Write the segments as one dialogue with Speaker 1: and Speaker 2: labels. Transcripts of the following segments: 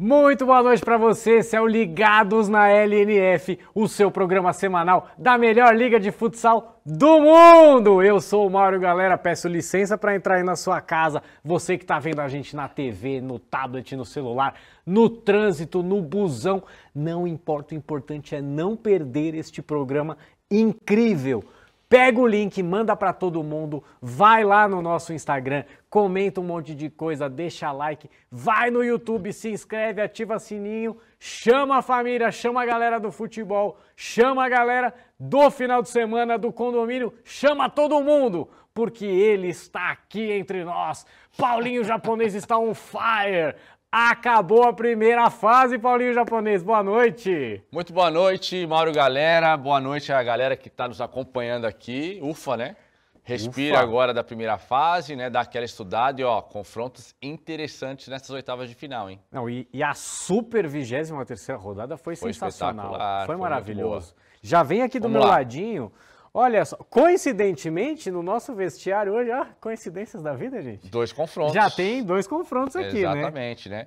Speaker 1: Muito boa noite para você, esse é o Ligados na LNF, o seu programa semanal da melhor liga de futsal do mundo. Eu sou o Mauro, Galera, peço licença para entrar aí na sua casa, você que está vendo a gente na TV, no tablet, no celular, no trânsito, no busão, não importa, o importante é não perder este programa incrível. Pega o link, manda para todo mundo, vai lá no nosso Instagram, comenta um monte de coisa, deixa like, vai no YouTube, se inscreve, ativa sininho, chama a família, chama a galera do futebol, chama a galera do final de semana do condomínio, chama todo mundo, porque ele está aqui entre nós. Paulinho japonês está on fire. Acabou a primeira fase, Paulinho Japonês. Boa noite.
Speaker 2: Muito boa noite, Mauro Galera. Boa noite à galera que está nos acompanhando aqui. Ufa, né? Respira Ufa. agora da primeira fase, né? Dá aquela estudada e, ó, confrontos interessantes nessas oitavas de final, hein?
Speaker 1: Não, e, e a super vigésima terceira rodada foi, foi sensacional. Foi maravilhoso. Já vem aqui do Vamos meu lá. ladinho Olha só, coincidentemente, no nosso vestiário hoje, ó, coincidências da vida, gente.
Speaker 2: Dois confrontos. Já
Speaker 1: tem dois confrontos aqui, Exatamente, né?
Speaker 2: Exatamente, né?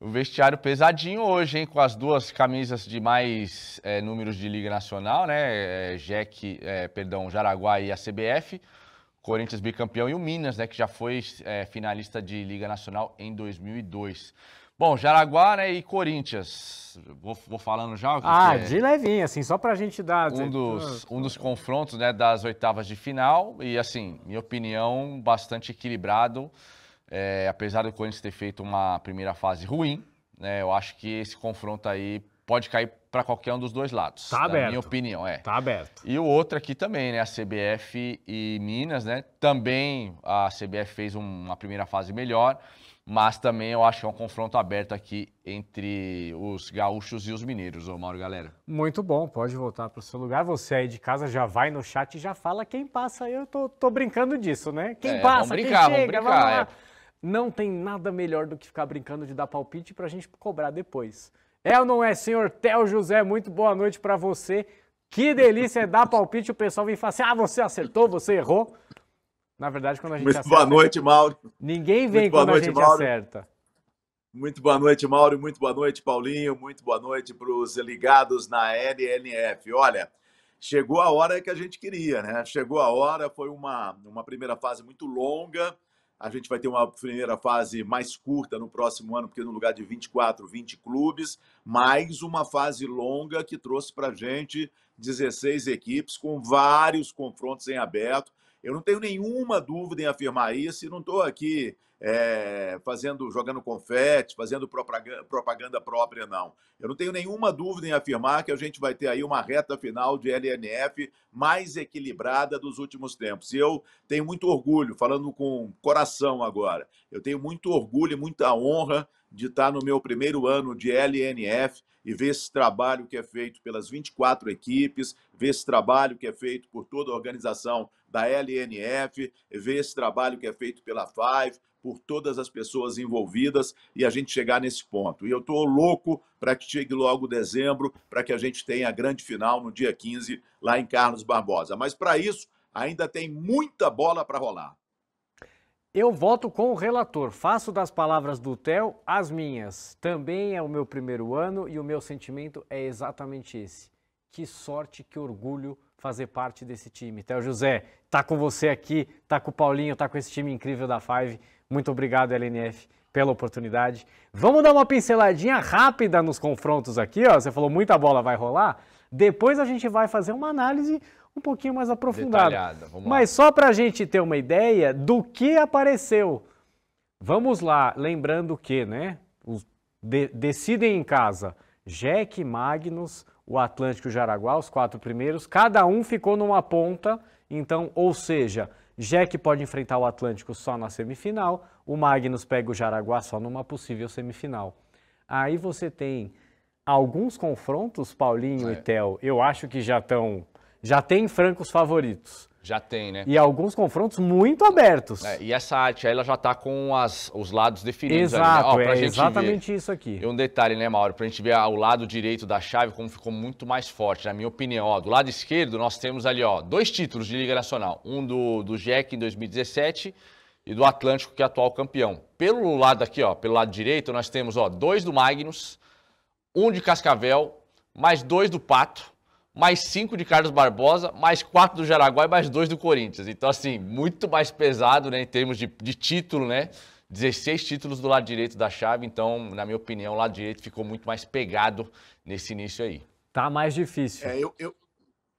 Speaker 2: O vestiário pesadinho hoje, hein? Com as duas camisas de mais é, números de Liga Nacional, né? Eh, Jack, é, eh, perdão, Jaraguá e a CBF. Corinthians bicampeão e o Minas, né? Que já foi finalista de Liga Nacional em 2002. Bom, Jaraguá né, e Corinthians. Vou, vou falando já. Ah, é de
Speaker 1: levinho, assim, só para a gente dar. Um dos, ah,
Speaker 2: um dos confrontos né, das oitavas de final. E, assim, minha opinião, bastante equilibrado. É, apesar do Corinthians ter feito uma primeira fase ruim, né, eu acho que esse confronto aí pode cair para qualquer um dos dois lados. Tá aberto. Minha opinião, é. Tá aberto. E o outro aqui também, né? A CBF e Minas, né? Também a CBF fez uma primeira fase melhor. Mas também eu acho que é um confronto aberto aqui entre os gaúchos e os mineiros, ô Mauro, galera.
Speaker 1: Muito bom, pode voltar para o seu lugar. Você aí de casa já vai no chat e já fala quem passa. Eu tô, tô brincando disso, né? Quem é, passa, vamos brincar, quem chega, vamos brincar. Vamos é. Não tem nada melhor do que ficar brincando de dar palpite para a gente cobrar depois. É ou não é, senhor Tel José? Muito boa noite para você. Que delícia é dar palpite, o pessoal vem fala assim, ah, você acertou, você errou. Na verdade, quando a gente Muito acerta. Boa noite, Mauro. Ninguém vem Muito quando noite, a gente Mauro. acerta.
Speaker 3: Muito boa noite, Mauro. Muito boa noite, Paulinho. Muito boa noite para os ligados na LNF. Olha, chegou a hora que a gente queria, né? Chegou a hora, foi uma, uma primeira fase muito longa. A gente vai ter uma primeira fase mais curta no próximo ano, porque no lugar de 24, 20 clubes, mais uma fase longa que trouxe para a gente 16 equipes com vários confrontos em aberto eu não tenho nenhuma dúvida em afirmar isso e não estou aqui é, fazendo, jogando confete, fazendo propaganda própria, não. Eu não tenho nenhuma dúvida em afirmar que a gente vai ter aí uma reta final de LNF mais equilibrada dos últimos tempos. E eu tenho muito orgulho, falando com coração agora, eu tenho muito orgulho e muita honra de estar no meu primeiro ano de LNF e ver esse trabalho que é feito pelas 24 equipes, ver esse trabalho que é feito por toda a organização da LNF, ver esse trabalho que é feito pela Five, por todas as pessoas envolvidas e a gente chegar nesse ponto. E eu estou louco para que chegue logo dezembro, para que a gente tenha a grande final no dia 15, lá em Carlos Barbosa. Mas para isso, ainda tem muita bola para rolar.
Speaker 1: Eu voto com o relator. Faço das palavras do Theo as minhas. Também é o meu primeiro ano e o meu sentimento é exatamente esse que sorte, que orgulho fazer parte desse time. Tel José, tá com você aqui, tá com o Paulinho, tá com esse time incrível da Five. Muito obrigado, LNF, pela oportunidade. Vamos dar uma pinceladinha rápida nos confrontos aqui, ó. Você falou muita bola vai rolar. Depois a gente vai fazer uma análise um pouquinho mais aprofundada. Mas só para a gente ter uma ideia do que apareceu. Vamos lá, lembrando que, né? Os de decidem em casa. Jack Magnus, o Atlântico e o Jaraguá, os quatro primeiros. Cada um ficou numa ponta, então, ou seja, Jack pode enfrentar o Atlântico só na semifinal, o Magnus pega o Jaraguá só numa possível semifinal. Aí você tem alguns confrontos, Paulinho é. e Tel, eu acho que já estão. Já tem francos favoritos.
Speaker 2: Já tem, né? E
Speaker 1: alguns confrontos muito abertos. É,
Speaker 2: e essa arte aí, ela já está com as, os lados definidos. Exato, ali, né? Ó, é exatamente ver. isso aqui. E um detalhe, né, Mauro? Para a gente ver ó, o lado direito da chave, como ficou muito mais forte, na minha opinião. Ó, do lado esquerdo, nós temos ali ó, dois títulos de Liga Nacional. Um do, do Jack em 2017 e do Atlântico, que é atual campeão. Pelo lado aqui, ó, pelo lado direito, nós temos ó, dois do Magnus, um de Cascavel, mais dois do Pato mais cinco de Carlos Barbosa, mais quatro do Jaraguá e mais dois do Corinthians. Então, assim, muito mais pesado, né, em termos de, de título, né? 16 títulos do lado direito da chave, então, na minha opinião, o lado direito ficou muito mais pegado nesse início aí. Tá mais difícil.
Speaker 3: É, eu, eu,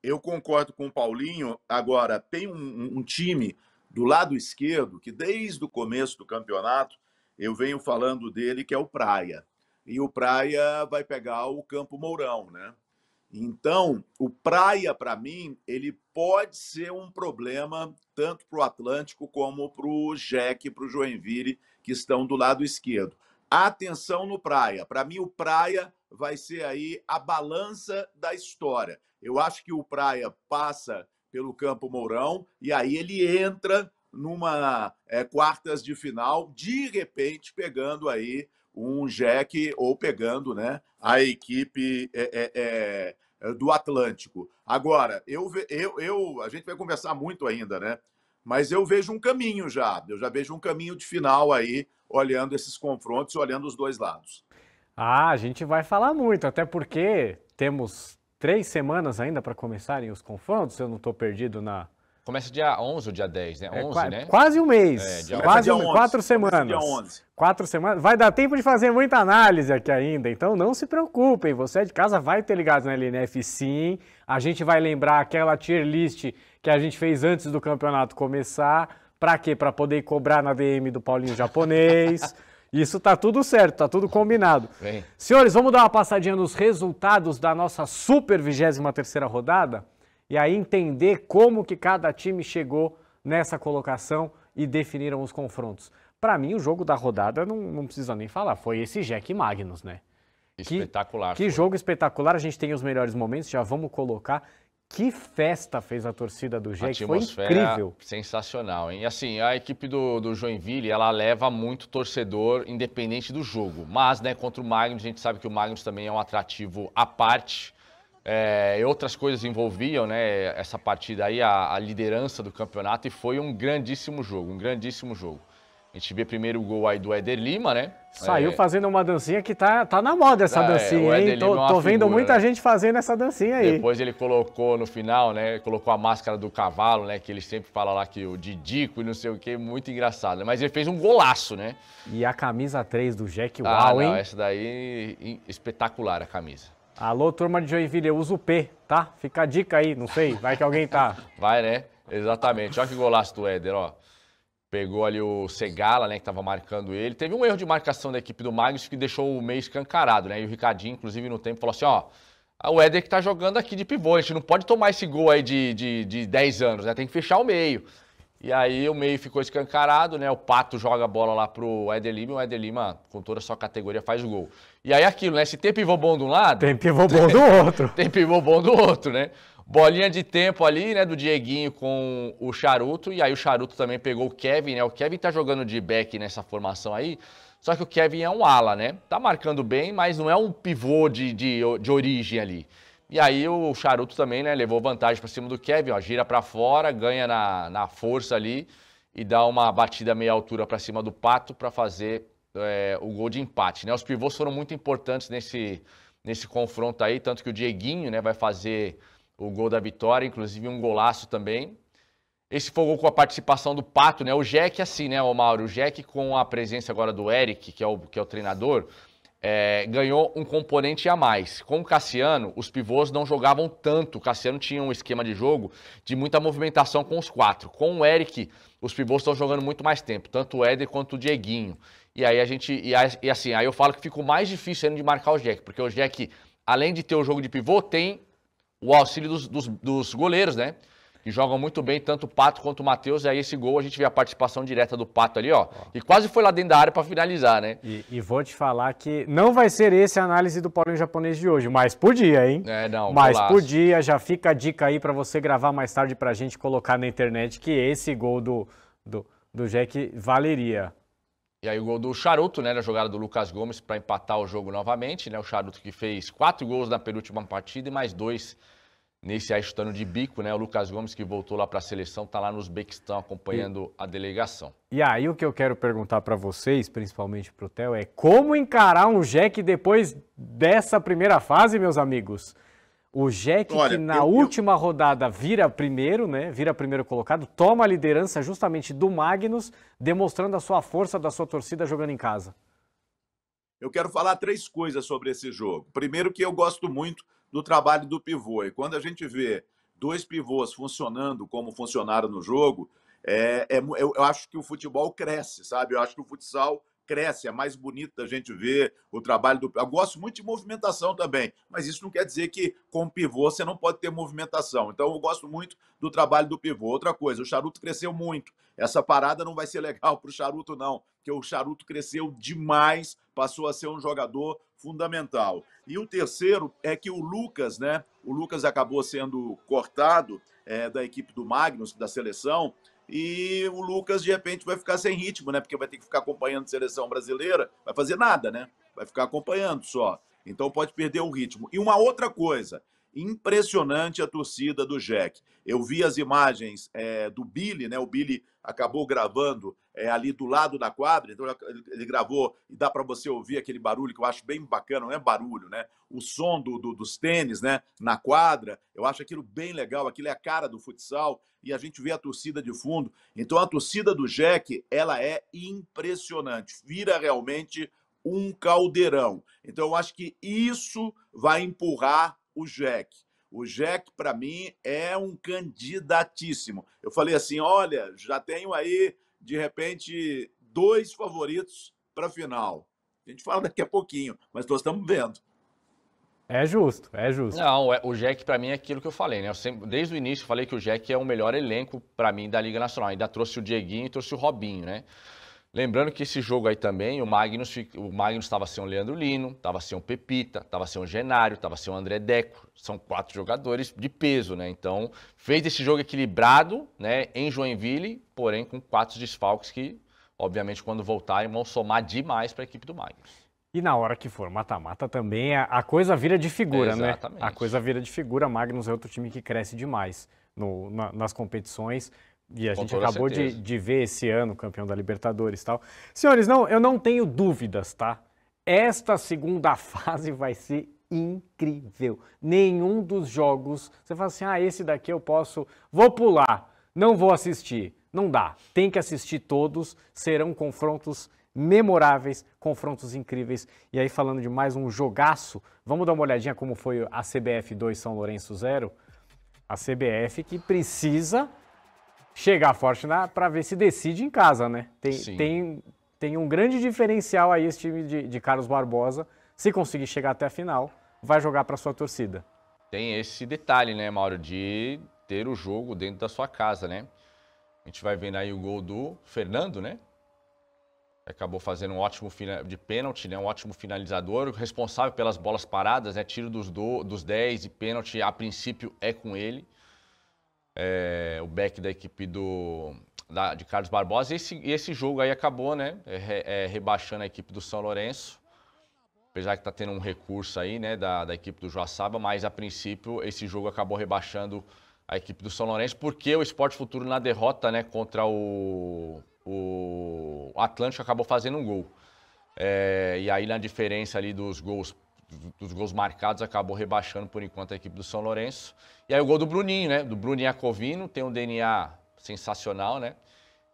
Speaker 3: eu concordo com o Paulinho. Agora, tem um, um time do lado esquerdo que, desde o começo do campeonato, eu venho falando dele, que é o Praia. E o Praia vai pegar o Campo Mourão, né? Então, o praia, para mim, ele pode ser um problema tanto para o Atlântico como para o Jack para o Joinville, que estão do lado esquerdo. Atenção no praia. Para mim, o praia vai ser aí a balança da história. Eu acho que o praia passa pelo Campo Mourão e aí ele entra numa é, quartas de final, de repente pegando aí um jeque ou pegando né, a equipe é, é, é, é do Atlântico. Agora, eu, eu, eu, a gente vai conversar muito ainda, né? Mas eu vejo um caminho já, eu já vejo um caminho de final aí, olhando esses confrontos, olhando os dois lados.
Speaker 1: Ah, a gente vai falar muito, até porque temos três semanas ainda para começarem os confrontos, se eu não estou perdido na,
Speaker 2: Começa dia 11 ou dia 10, né? 11, é, né? Quase um mês. É, dia quase um, 11, quatro semanas. Dia 11.
Speaker 1: Quatro semanas. Vai dar tempo de fazer muita análise aqui ainda, então não se preocupem. Você de casa vai ter ligado na LNF sim. A gente vai lembrar aquela tier list que a gente fez antes do campeonato começar. Para quê? Para poder cobrar na DM do Paulinho japonês. Isso tá tudo certo, tá tudo combinado. Bem. Senhores, vamos dar uma passadinha nos resultados da nossa super 23 terceira rodada? e aí entender como que cada time chegou nessa colocação e definiram os confrontos. Para mim, o jogo da rodada, não, não precisa nem falar, foi esse Jack Magnus, né?
Speaker 2: Espetacular. Que, que
Speaker 1: jogo espetacular, a gente tem os melhores momentos, já vamos colocar. Que festa fez a torcida do Jack, foi incrível.
Speaker 2: sensacional, hein? E assim, a equipe do, do, Joinville, ela leva muito torcedor independente do jogo. Mas, né, contra o Magnus, a gente sabe que o Magnus também é um atrativo à parte. É, outras coisas envolviam né, essa partida aí, a, a, liderança do campeonato, e foi um grandíssimo jogo, um grandíssimo jogo. A gente vê primeiro o gol aí do Éder Lima, né? Saiu é, fazendo
Speaker 1: uma dancinha que tá, tá na moda essa é, dancinha, hein? Tô, é tô figura, vendo muita né? gente fazendo essa
Speaker 2: dancinha aí. Depois ele colocou no final, né? Colocou a máscara do cavalo, né? Que ele sempre fala lá que o Didico e não sei o que, muito engraçado. Né? Mas ele fez um golaço, né? E a camisa 3 do Jack, ah, uau, não, hein? Essa daí, espetacular a camisa.
Speaker 1: Alô, turma de Joinville, eu uso o P, tá? Fica a dica aí, não sei, vai que alguém tá.
Speaker 2: vai, né? Exatamente. Olha que golaço do Éder, ó. Pegou ali o Segala, né, que estava marcando ele. Teve um erro de marcação da equipe do Magnus que deixou o meio escancarado, né? E o Ricardinho, inclusive, no tempo, falou assim, ó... O Éder que tá jogando aqui de pivô, a gente não pode tomar esse gol aí de, de, de 10 anos, né? Tem que fechar o meio. E aí o meio ficou escancarado, né? O Pato joga a bola lá pro Eder Lima e o Eder Lima, com toda a sua categoria, faz o gol. E aí aquilo, né? Se tem pivô bom de um lado... Tem pivô bom do outro. tem pivô bom do outro, né? Bolinha de tempo ali, né? Do Dieguinho com o Charuto. E aí o Charuto também pegou o Kevin, né? O Kevin tá jogando de back nessa formação aí. Só que o Kevin é um ala, né? Tá marcando bem, mas não é um pivô de, de, de origem ali. E aí o Charuto também, né, levou vantagem para cima do Kevin, ó, gira para fora, ganha na, na força ali e dá uma batida meia altura para cima do Pato para fazer é, o gol de empate, né? Os pivôs foram muito importantes nesse, nesse confronto aí, tanto que o Dieguinho, né, vai fazer o gol da vitória, inclusive um golaço também. Esse foi o gol com a participação do Pato, né? O Jack assim, né, o Mauro, o Jack com a presença agora do Eric, que é o, que é o treinador, é, ganhou um componente a mais. Com o Cassiano, os pivôs não jogavam tanto. O Cassiano tinha um esquema de jogo de muita movimentação com os quatro. Com o Eric, os pivôs estão jogando muito mais tempo, tanto o Éder quanto o Dieguinho. E aí a gente. E, assim, aí eu falo que ficou mais difícil ainda de marcar o Jack, porque o Jack, além de ter o jogo de pivô, tem o auxílio dos, dos, dos goleiros, né? que jogam muito bem, tanto o Pato quanto o Matheus. E aí esse gol a gente vê a participação direta do Pato ali, ó. ó. E quase foi lá dentro da área para finalizar, né? E, e, vou te falar que
Speaker 1: não vai ser esse a análise do Paulinho Japonês de hoje, mas podia, hein? É, não. Mas golaço. podia, já fica a dica aí para você gravar mais tarde pra gente colocar na internet que esse
Speaker 2: gol do, do, do Jack valeria. E aí o gol do Charuto, né, na jogada do Lucas Gomes para empatar o jogo novamente, né? O Charuto que fez quatro gols na penúltima partida e mais dois Nesse aí chutando de bico, né? O Lucas Gomes, que voltou lá para a seleção, está lá no Uzbequistão acompanhando e... a delegação.
Speaker 1: E aí o que eu quero perguntar para vocês, principalmente para o Theo, é como encarar um Jack depois dessa primeira fase, meus amigos? O Jack, que na eu, última eu... rodada vira primeiro, né? Vira primeiro colocado, toma a liderança justamente do Magnus, demonstrando a sua força da sua torcida jogando em casa.
Speaker 3: Eu quero falar três coisas sobre esse jogo. Primeiro, que eu gosto muito do trabalho do pivô. E quando a gente vê dois pivôs funcionando como funcionaram no jogo, é, é, eu acho que o futebol cresce, sabe? Eu acho que o futsal cresce, é mais bonito a gente ver o trabalho do. Eu gosto muito de movimentação também, mas isso não quer dizer que com pivô você não pode ter movimentação. Então eu gosto muito do trabalho do pivô. Outra coisa, o charuto cresceu muito. Essa parada não vai ser legal para o charuto, não, porque o charuto cresceu demais, passou a ser um jogador fundamental. E o terceiro é que o Lucas, né? O Lucas acabou sendo cortado é, da equipe do Magnus, da seleção, e o Lucas, de repente, vai ficar sem ritmo, né? Porque vai ter que ficar acompanhando a seleção brasileira, vai fazer nada, né? Vai ficar acompanhando só. Então pode perder o ritmo. E uma outra coisa, impressionante a torcida do Jack. Eu vi as imagens é, do Billy, né? O Billy acabou gravando é, ali do lado da quadra, então ele, gravou e dá para você ouvir aquele barulho que eu acho bem bacana, não é barulho, né? O som do, do, dos tênis, né? Na quadra, eu acho aquilo bem legal, aquilo é a cara do futsal e a gente vê a torcida de fundo. Então a torcida do Jack, ela é impressionante, vira realmente um caldeirão. Então eu acho que isso vai empurrar o Jack. O Jack, para mim, é um candidatíssimo. Eu falei assim: olha, já tenho aí de repente, dois favoritos para a final. A gente fala daqui a pouquinho, mas nós estamos vendo. É justo, é
Speaker 2: justo. Não, é, o Jack para mim é aquilo que eu falei, né? Eu sempre, desde o início falei que o Jack é o melhor elenco para mim da Liga Nacional. Ainda trouxe o Dieguinho e trouxe o Robinho, né? Lembrando que esse jogo aí também, o Magnus o Magnus estava sem o Leandro Lino, estava sem o Pepita, estava sem o Genário, estava sem o André Deco. São quatro jogadores de peso, né? Então, fez esse jogo equilibrado, né, em Joinville, porém com quatro desfalques que, obviamente, quando voltarem, vão somar demais para a equipe do Magnus.
Speaker 1: E na hora que for mata-mata também, a coisa vira de figura, né? Exatamente. né? A coisa vira de figura. Magnus é outro time que cresce demais no, na, nas competições. E a gente acabou de, de ver esse ano campeão da Libertadores e tal. Senhores, não, eu não tenho dúvidas, tá? Esta segunda fase vai ser incrível. Nenhum dos jogos, você fala assim: "Ah, esse daqui eu posso, vou pular, não vou assistir". Não dá. Tem que assistir todos, serão confrontos memoráveis, confrontos incríveis. E aí falando de mais um jogaço, vamos dar uma olhadinha como foi a CBF 2 São Lourenço 0. A CBF que precisa chegar forte para ver se decide em casa, né? Tem, tem, tem um grande diferencial aí esse time de, de Carlos Barbosa. Se conseguir chegar até a final, vai jogar para sua torcida.
Speaker 2: Tem esse detalhe, né, Mauro, de ter o jogo dentro da sua casa, né? A gente vai vendo aí o gol do Fernando, né? Acabou fazendo um ótimo de pênalti, né? Um ótimo finalizador, responsável pelas bolas paradas, né? Tiro dos, do, dos 10 e pênalti, a princípio é com ele é, o back da equipe do, da, de Carlos Barbosa. E esse, esse jogo aí acabou, né? É, é, rebaixando a equipe do São Lourenço. Apesar que está tendo um recurso aí, né, da, da equipe do Joaçaba, mas a princípio esse jogo acabou rebaixando a equipe do São Lourenço, porque o Esporte Futuro na derrota, né, contra o, o Atlântico acabou fazendo um gol. É, e aí na diferença ali dos gols dos gols marcados, acabou rebaixando por enquanto a equipe do São Lourenço. E aí o gol do Bruninho, né? Do Bruninho Acovino, tem um DNA sensacional, né?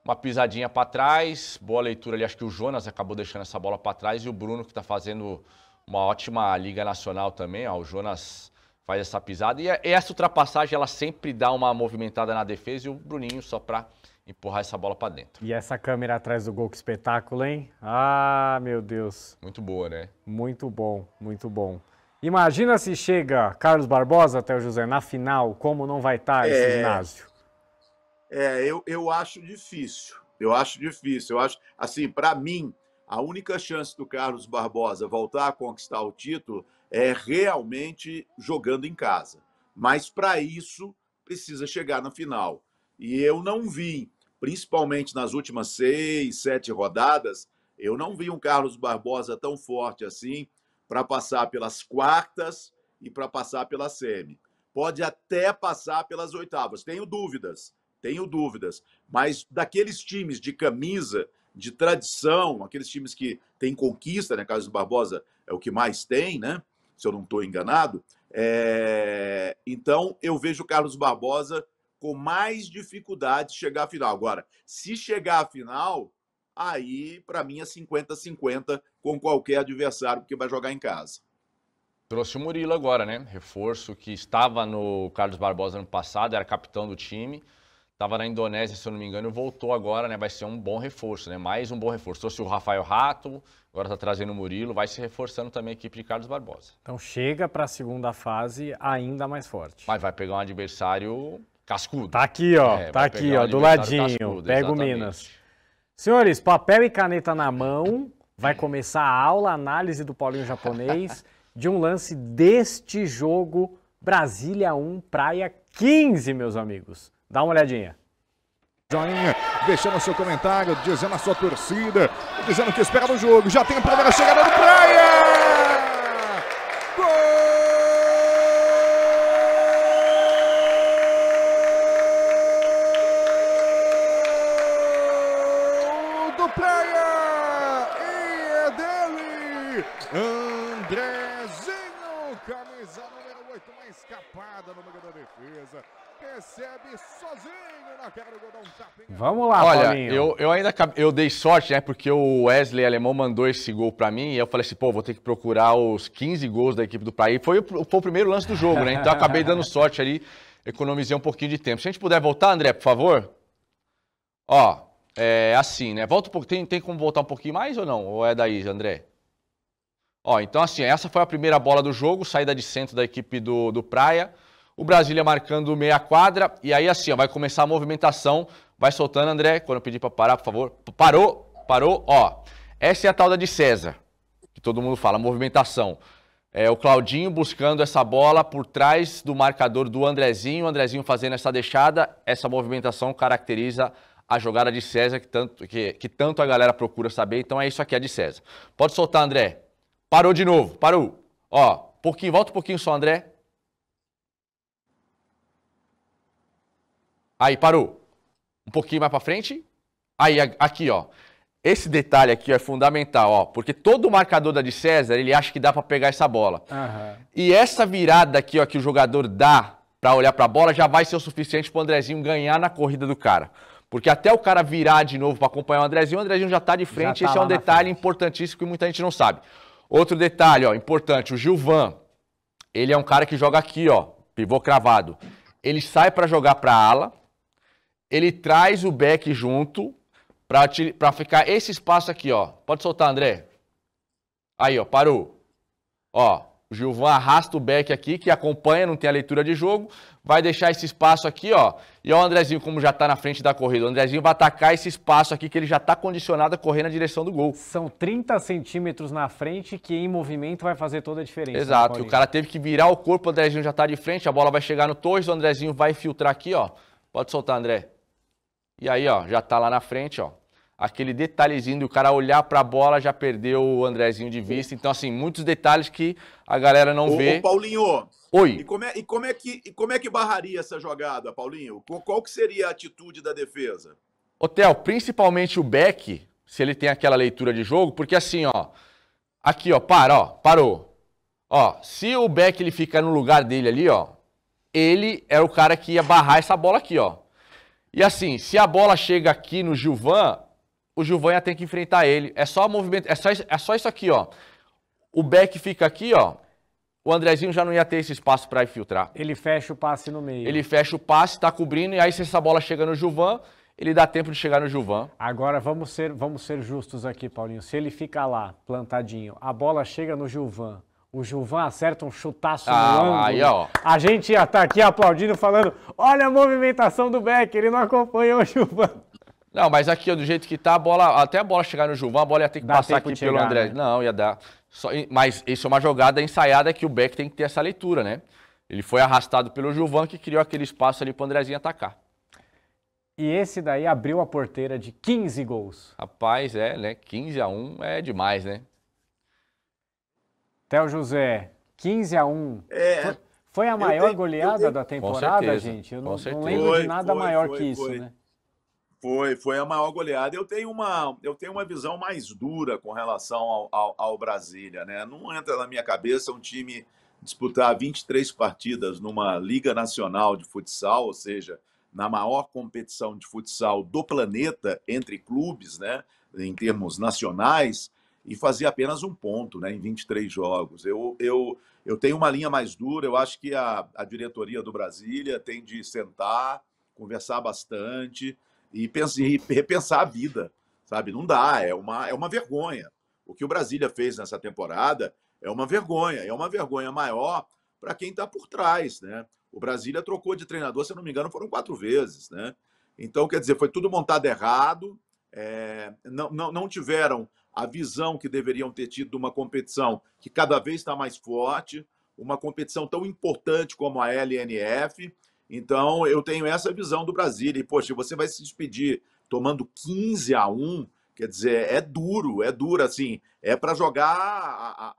Speaker 2: Uma pisadinha para trás, boa leitura ali, acho que o Jonas acabou deixando essa bola para trás e o Bruno que está fazendo uma ótima Liga Nacional também, ó, o Jonas faz essa pisada e essa ultrapassagem ela sempre dá uma movimentada na defesa e o Bruninho só para empurrar essa bola para dentro.
Speaker 1: E essa câmera atrás do gol, que espetáculo, hein? Ah, meu Deus. Muito boa, né? Muito bom, muito bom. Imagina se chega Carlos Barbosa até o José na final, como não vai estar tá esse é... ginásio?
Speaker 3: É, eu, eu acho difícil. Eu acho difícil. Eu acho, assim, para mim, a única chance do Carlos Barbosa voltar a conquistar o título é realmente jogando em casa. Mas para isso precisa chegar na final. E eu não vi principalmente nas últimas seis, sete rodadas, eu não vi um Carlos Barbosa tão forte assim para passar pelas quartas e para passar pela semi. Pode até passar pelas oitavas, tenho dúvidas, tenho dúvidas. Mas daqueles times de camisa, de tradição, aqueles times que têm conquista, né? Carlos Barbosa é o que mais tem, né? Se eu não estou enganado. É... Então eu vejo o Carlos Barbosa com mais dificuldade de chegar à final. Agora, se chegar à final, aí para mim é 50-50 com qualquer adversário que vai jogar em casa.
Speaker 2: Trouxe o Murilo agora, né? Reforço que estava no Carlos Barbosa ano passado, era capitão do time. Estava na Indonésia, se eu não me engano, e voltou agora, né? Vai ser um bom reforço, né? Mais um bom reforço. Trouxe o Rafael Rato, agora está trazendo o Murilo, vai se reforçando também a equipe de Carlos Barbosa. Então chega para a segunda fase ainda mais forte. Mas vai pegar um adversário Cascudo. Tá aqui, ó. É, tá aqui, ó, do ladinho. Cascudo, Pega o Minas.
Speaker 1: Senhores, papel e caneta na mão. Vai começar a aula, análise do Paulinho japonês de um lance deste jogo Brasília 1, Praia 15, meus amigos. Dá uma olhadinha. Joinha,
Speaker 3: deixando seu comentário, dizendo a sua torcida, dizendo o que espera do jogo. Já tem a primeira
Speaker 1: chegada
Speaker 4: do Vamos lá, Olha, Paulinho. eu,
Speaker 2: eu ainda eu dei sorte, né? Porque o Wesley Alemão mandou esse gol para mim e eu falei assim, pô, vou ter que procurar os 15 gols da equipe do Praia. Foi, foi o primeiro lance do jogo, né? Então acabei dando sorte ali, economizei um pouquinho de tempo. Se a gente puder voltar, André, por favor. Ó, é assim, né? Volta um pouco. Tem, tem como voltar um pouquinho mais ou não? Ou é daí, André? Ó, então assim, essa foi a primeira bola do jogo, saída de centro da equipe do, do Praia. O Brasília marcando meia quadra e aí assim, ó, vai começar a movimentação Vai soltando, André, quando eu pedir para parar, por favor. Parou, parou, ó. Essa é a tal da de César, que todo mundo fala, movimentação. É, o Claudinho buscando essa bola por trás do marcador do Andrezinho, o Andrezinho fazendo essa deixada. Essa movimentação caracteriza a jogada de César, que tanto, que, que tanto a galera procura saber. Então é isso aqui, a de César. Pode soltar, André. Parou de novo, parou. Ó, pouquinho, volta um pouquinho só, André. Aí, parou. Um pouquinho mais para frente. Aí, aqui, ó. Esse detalhe aqui é fundamental, ó, porque todo marcador da de César, ele acha que dá para pegar essa bola. Uhum. E essa virada aqui, ó, que o jogador dá para olhar para a bola, já vai ser o suficiente para o Andrezinho ganhar na corrida do cara. Porque até o cara virar de novo para acompanhar o Andrezinho, o Andrezinho já está de frente. Tá Esse é um detalhe importantíssimo que muita gente não sabe. Outro detalhe, ó, importante, o Gilvan, ele é um cara que joga aqui, ó, pivô cravado. Ele sai para jogar para ala, ele traz o back junto para ficar esse espaço aqui, ó. Pode soltar, André. Aí, ó, parou. Ó, o Gilvan arrasta o back aqui, que acompanha, não tem a leitura de jogo. Vai deixar esse espaço aqui, ó. E ó o Andrezinho como já tá na frente da corrida. O Andrezinho vai atacar esse espaço aqui, que ele já tá condicionado a correr na direção do gol. São 30 centímetros na frente, que em movimento vai fazer toda a diferença. Né, Exato. Né, o cara teve que virar o corpo, o Andrezinho já tá de frente, a bola vai chegar no torres, o Andrezinho vai filtrar aqui, ó. Pode soltar, André. E aí, ó, já tá lá na frente, ó. Aquele detalhezinho do cara olhar para a bola já perdeu o Andrezinho de vista. Então, assim, muitos detalhes que a galera não ô, vê. Ô, Paulinho, Oi. E
Speaker 3: como, é, e, como é que, e como é que barraria essa jogada, Paulinho? Qual que seria a atitude da defesa?
Speaker 2: Hotel, principalmente o Beck, se ele tem aquela leitura de jogo, porque assim, ó, aqui, ó, para, ó, parou. Ó, se o Beck ele fica no lugar dele ali, ó, ele é o cara que ia barrar essa bola aqui, ó. E assim, se a bola chega aqui no Gilvan, o Gilvan ia ter que enfrentar ele. É só movimento, é só, é só isso aqui, ó. O back fica aqui, ó. O Andrezinho já não ia ter esse espaço para infiltrar. Ele fecha o passe no meio. Ele fecha o passe, tá cobrindo, e aí se essa bola chega no Gilvan, ele dá tempo de chegar no Gilvan. Agora vamos ser, vamos ser justos aqui, Paulinho. Se ele fica lá, plantadinho,
Speaker 1: a bola chega no Gilvan, o Gilvan acerta um chutaço ah, no ângulo. Aí, ó. A gente ia estar tá aqui aplaudindo, falando: olha a movimentação do Beck, ele não acompanhou o Gilvan.
Speaker 2: Não, mas aqui, do jeito que tá, a bola, até a bola chegar no Gilvan, a bola ia ter que Dá passar aqui chegar, pelo André. Né? Não, ia dar. Só, mas isso é uma jogada ensaiada que o Beck tem que ter essa leitura, né? Ele foi arrastado pelo Gilvan, que criou aquele espaço ali pro Andrezinho atacar. E esse daí abriu a porteira de 15 gols. Rapaz, é, né? 15 a 1 é demais, né? Theo José, 15 a 1. É, foi, foi, a maior tenho,
Speaker 1: goleada da temporada, certeza, gente? Eu não, não lembro
Speaker 2: foi, de nada foi, maior que isso, né?
Speaker 3: Foi, foi a maior goleada. Eu tenho uma, eu tenho uma visão mais dura com relação ao, ao, ao Brasília, né? Não entra na minha cabeça um time disputar 23 partidas numa Liga Nacional de Futsal, ou seja, na maior competição de futsal do planeta entre clubes, né, em termos nacionais, e fazer apenas um ponto né, em 23 jogos. Eu, eu, eu tenho uma linha mais dura, eu acho que a, a diretoria do Brasília tem de sentar, conversar bastante e, e repensar a vida, sabe? Não dá, é uma, é uma vergonha. O que o Brasília fez nessa temporada é uma vergonha, é uma vergonha maior para quem está por trás, né? O Brasília trocou de treinador, se não me engano, foram quatro vezes, né? Então, quer dizer, foi tudo montado errado, é, não, não, não tiveram a visão que deveriam ter tido de uma competição que cada vez está mais forte, uma competição tão importante como a LNF. Então, eu tenho essa visão do Brasil. E, poxa, você vai se despedir tomando 15 a 1, quer dizer, é duro, é duro, assim, é para jogar a, a,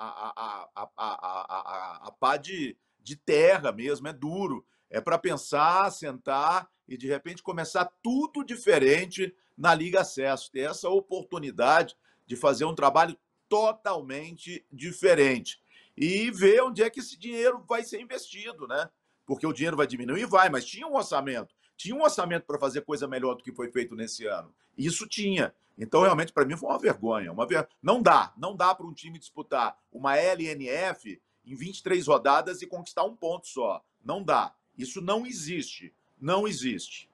Speaker 3: a, a, a, pá de, de terra mesmo, é duro. É para pensar, sentar e, de repente, começar tudo diferente na Liga Acesso, ter essa oportunidade de fazer um trabalho totalmente diferente e ver onde é que esse dinheiro vai ser investido, né? Porque o dinheiro vai diminuir, vai, mas tinha um orçamento, tinha um orçamento para fazer coisa melhor do que foi feito nesse ano. Isso tinha. Então, realmente, para mim foi uma vergonha. Uma ver... Não dá, não dá para um time disputar uma LNF em 23 rodadas e conquistar um ponto só. Não dá. Isso não existe. Não existe.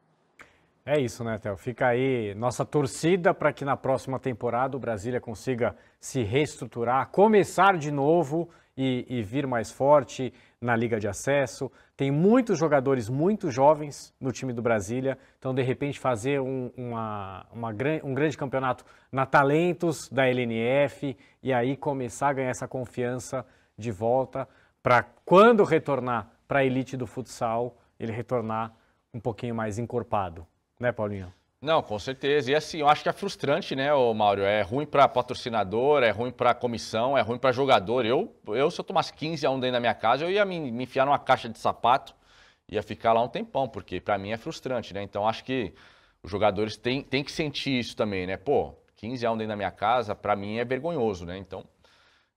Speaker 1: É isso, né, Theo? Fica aí nossa torcida para que na próxima temporada o Brasília consiga se reestruturar, começar de novo e, e, vir mais forte na Liga de Acesso. Tem muitos jogadores muito jovens no time do Brasília, então de repente fazer um, uma, uma, um grande campeonato na Talentos da LNF e aí começar a ganhar essa confiança de volta para quando retornar para a elite do futsal, ele retornar um pouquinho mais encorpado. Né, Paulinho?
Speaker 2: Não, com certeza. E assim, eu acho que é frustrante, né, o Mauro? É ruim para patrocinador, é ruim para comissão, é ruim para jogador. Eu, eu, se eu tomasse 15 a 1 dentro da minha casa, eu ia me, me enfiar numa caixa de sapato, ia ficar lá um tempão, porque para mim é frustrante, né? Então acho que os jogadores têm, têm que sentir isso também, né? Pô, 15 a 1 dentro da minha casa, para mim é vergonhoso, né? Então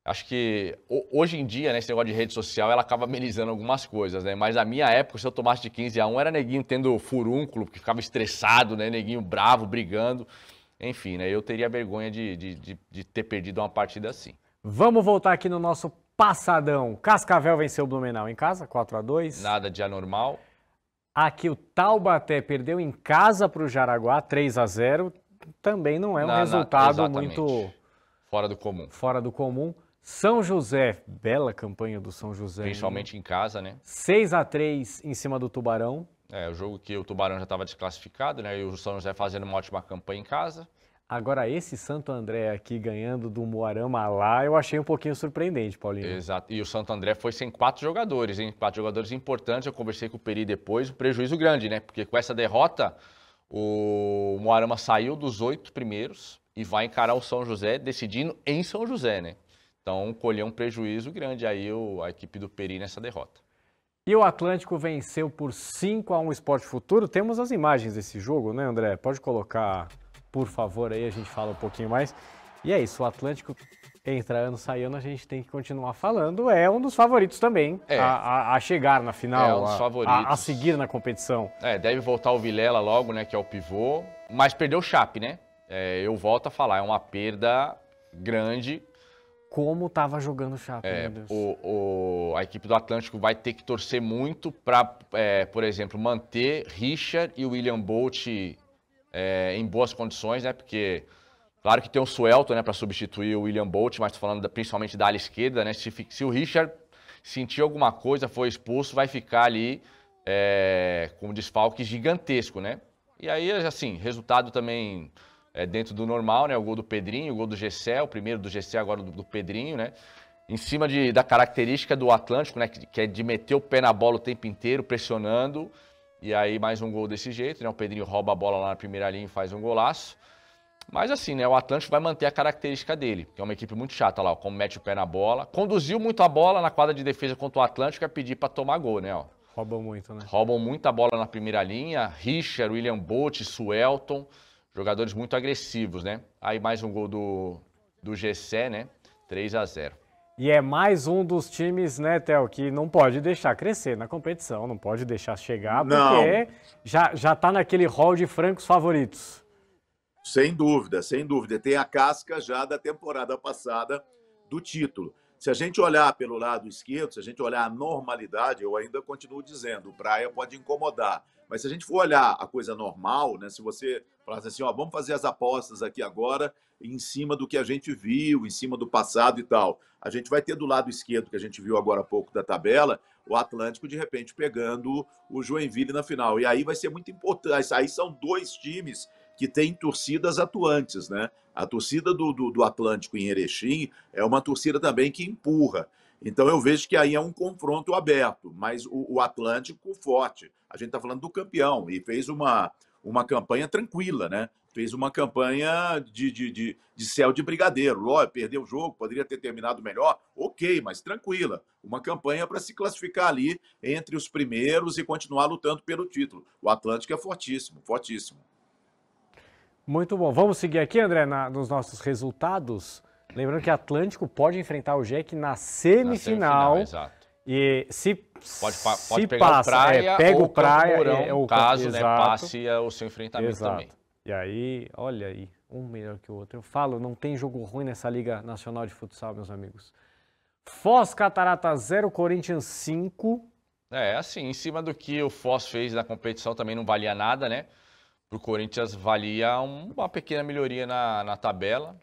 Speaker 2: Acho que hoje em dia, né, esse negócio de rede social, ela acaba amenizando algumas coisas, né? Mas na minha época, se eu tomasse de 15 a 1, era neguinho tendo furúnculo, porque ficava estressado, né? Neguinho bravo, brigando. Enfim, né? Eu teria vergonha de, de, de, de ter perdido uma partida assim. Vamos
Speaker 1: voltar aqui no nosso passadão. Cascavel venceu o Blumenau em casa, 4 a 2 Nada de anormal. Aqui o Taubaté perdeu em casa para o Jaraguá, 3 a 0 Também não é um na, resultado na, muito... Fora do comum. Fora do comum. São José, bela campanha do São José. Principalmente em casa, né? 6 a 3 em cima do Tubarão.
Speaker 2: É, o jogo que o Tubarão já estava desclassificado, né? E o São José fazendo uma ótima campanha em casa.
Speaker 1: Agora, esse Santo André aqui ganhando do Moarama lá, eu achei um
Speaker 2: pouquinho surpreendente, Paulinho. Exato. E o Santo André foi sem quatro jogadores, hein? Quatro jogadores importantes. Eu conversei com o Peri depois, o prejuízo grande, né? Porque com essa derrota, o Moarama saiu dos oito primeiros e vai encarar o São José decidindo em São José, né? Então, colheu um prejuízo grande aí o, a equipe do Peri nessa derrota.
Speaker 1: E o Atlântico venceu por 5 a 1 Esporte Futuro. Temos as imagens desse jogo, né, André? Pode colocar, por favor, aí a gente fala um pouquinho mais. E é isso, o Atlântico entra ano, sai ano, a gente tem que continuar falando. É um dos favoritos também é. a,
Speaker 2: a, a, chegar na final, é um dos favoritos. A, a,
Speaker 1: seguir na competição.
Speaker 2: É, deve voltar o Vilela logo, né, que é o pivô. Mas perdeu o Chape, né? É, eu volto a falar, é uma perda grande
Speaker 1: como estava jogando o Chape, é,
Speaker 2: o, a equipe do Atlântico vai ter que torcer muito para, é, por exemplo, manter Richard e William Bolt é, em boas condições, né? Porque, claro que tem o Suelto né, para substituir o William Bolt, mas estou falando da, principalmente da ala esquerda, né? Se, se, o Richard sentir alguma coisa, foi expulso, vai ficar ali é, com um desfalque gigantesco, né? E aí, assim, resultado também é, dentro do normal, né? O gol do Pedrinho, o gol do Gessé, o primeiro do Gessé, agora do, do Pedrinho, né? Em cima de, da característica do Atlântico, né? Que, que, é de meter o pé na bola o tempo inteiro, pressionando. E aí mais um gol desse jeito, né? O Pedrinho rouba a bola lá na primeira linha e faz um golaço. Mas assim, né? O Atlântico vai manter a característica dele, que é uma equipe muito chata lá, ó, como mete o pé na bola. Conduziu muito a bola na quadra de defesa contra o Atlântico é pedir para tomar gol, né? Ó. Roubam muito, né? Roubam muita bola na primeira linha. Richard, William Bote, Suelton. Jogadores muito agressivos, né? Aí mais um gol do, do GC, né? 3 a 0
Speaker 1: E é mais um dos times, né, Theo, que não pode deixar crescer na competição, não pode deixar chegar, porque não. já, já tá naquele hall de francos favoritos.
Speaker 3: Sem dúvida, sem dúvida. Tem a casca já da temporada passada do título. Se a gente olhar pelo lado esquerdo, se a gente olhar a normalidade, eu ainda continuo dizendo, o Praia pode incomodar. Mas se a gente for olhar a coisa normal, né? Se você falar assim, ó, vamos fazer as apostas aqui agora em cima do que a gente viu, em cima do passado e tal. A gente vai ter do lado esquerdo, que a gente viu agora há pouco da tabela, o Atlântico de repente pegando o Joinville na final. E aí vai ser muito importante. Aí são dois times que têm torcidas atuantes, né? A torcida do, do, do Atlântico em Erechim é uma torcida também que empurra. Então eu vejo que aí é um confronto aberto, mas o, o Atlântico forte. A gente está falando do campeão e fez uma, uma campanha tranquila, né? Fez uma campanha de, de, de, de céu de brigadeiro. Ó, perdeu o jogo, poderia ter terminado melhor. Ok, mas tranquila. Uma campanha para se classificar ali entre os primeiros e continuar lutando pelo título. O Atlântico é fortíssimo, fortíssimo.
Speaker 1: Muito bom. Vamos seguir aqui, André, na, nos nossos resultados. Lembrando que Atlântico pode enfrentar o Jack na semifinal. Na semifinal exato. E se,
Speaker 2: pode, pode se pegar passa, é, o praia,
Speaker 1: é, pega o praia, Mourão, é, é o caso né, passe é o
Speaker 2: seu enfrentamento exato. também. E aí,
Speaker 1: olha aí, um melhor que o outro. Eu falo, não tem jogo ruim nessa Liga Nacional de Futsal, meus amigos. Foz Catarata 0, Corinthians 5.
Speaker 2: É, assim, em cima do que o Foz fez na competição também não valia nada, né? Pro o Corinthians valia um, uma pequena melhoria na, na tabela.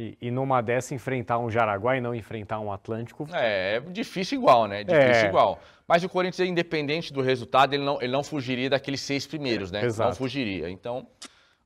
Speaker 1: E, e, numa dessa enfrentar um Jaraguá e não enfrentar um Atlântico.
Speaker 2: É, é difícil igual, né? Difícil é. igual. Mas o Corinthians, independente do resultado, ele não, ele não fugiria daqueles seis primeiros, né? Exato. Não fugiria. Então,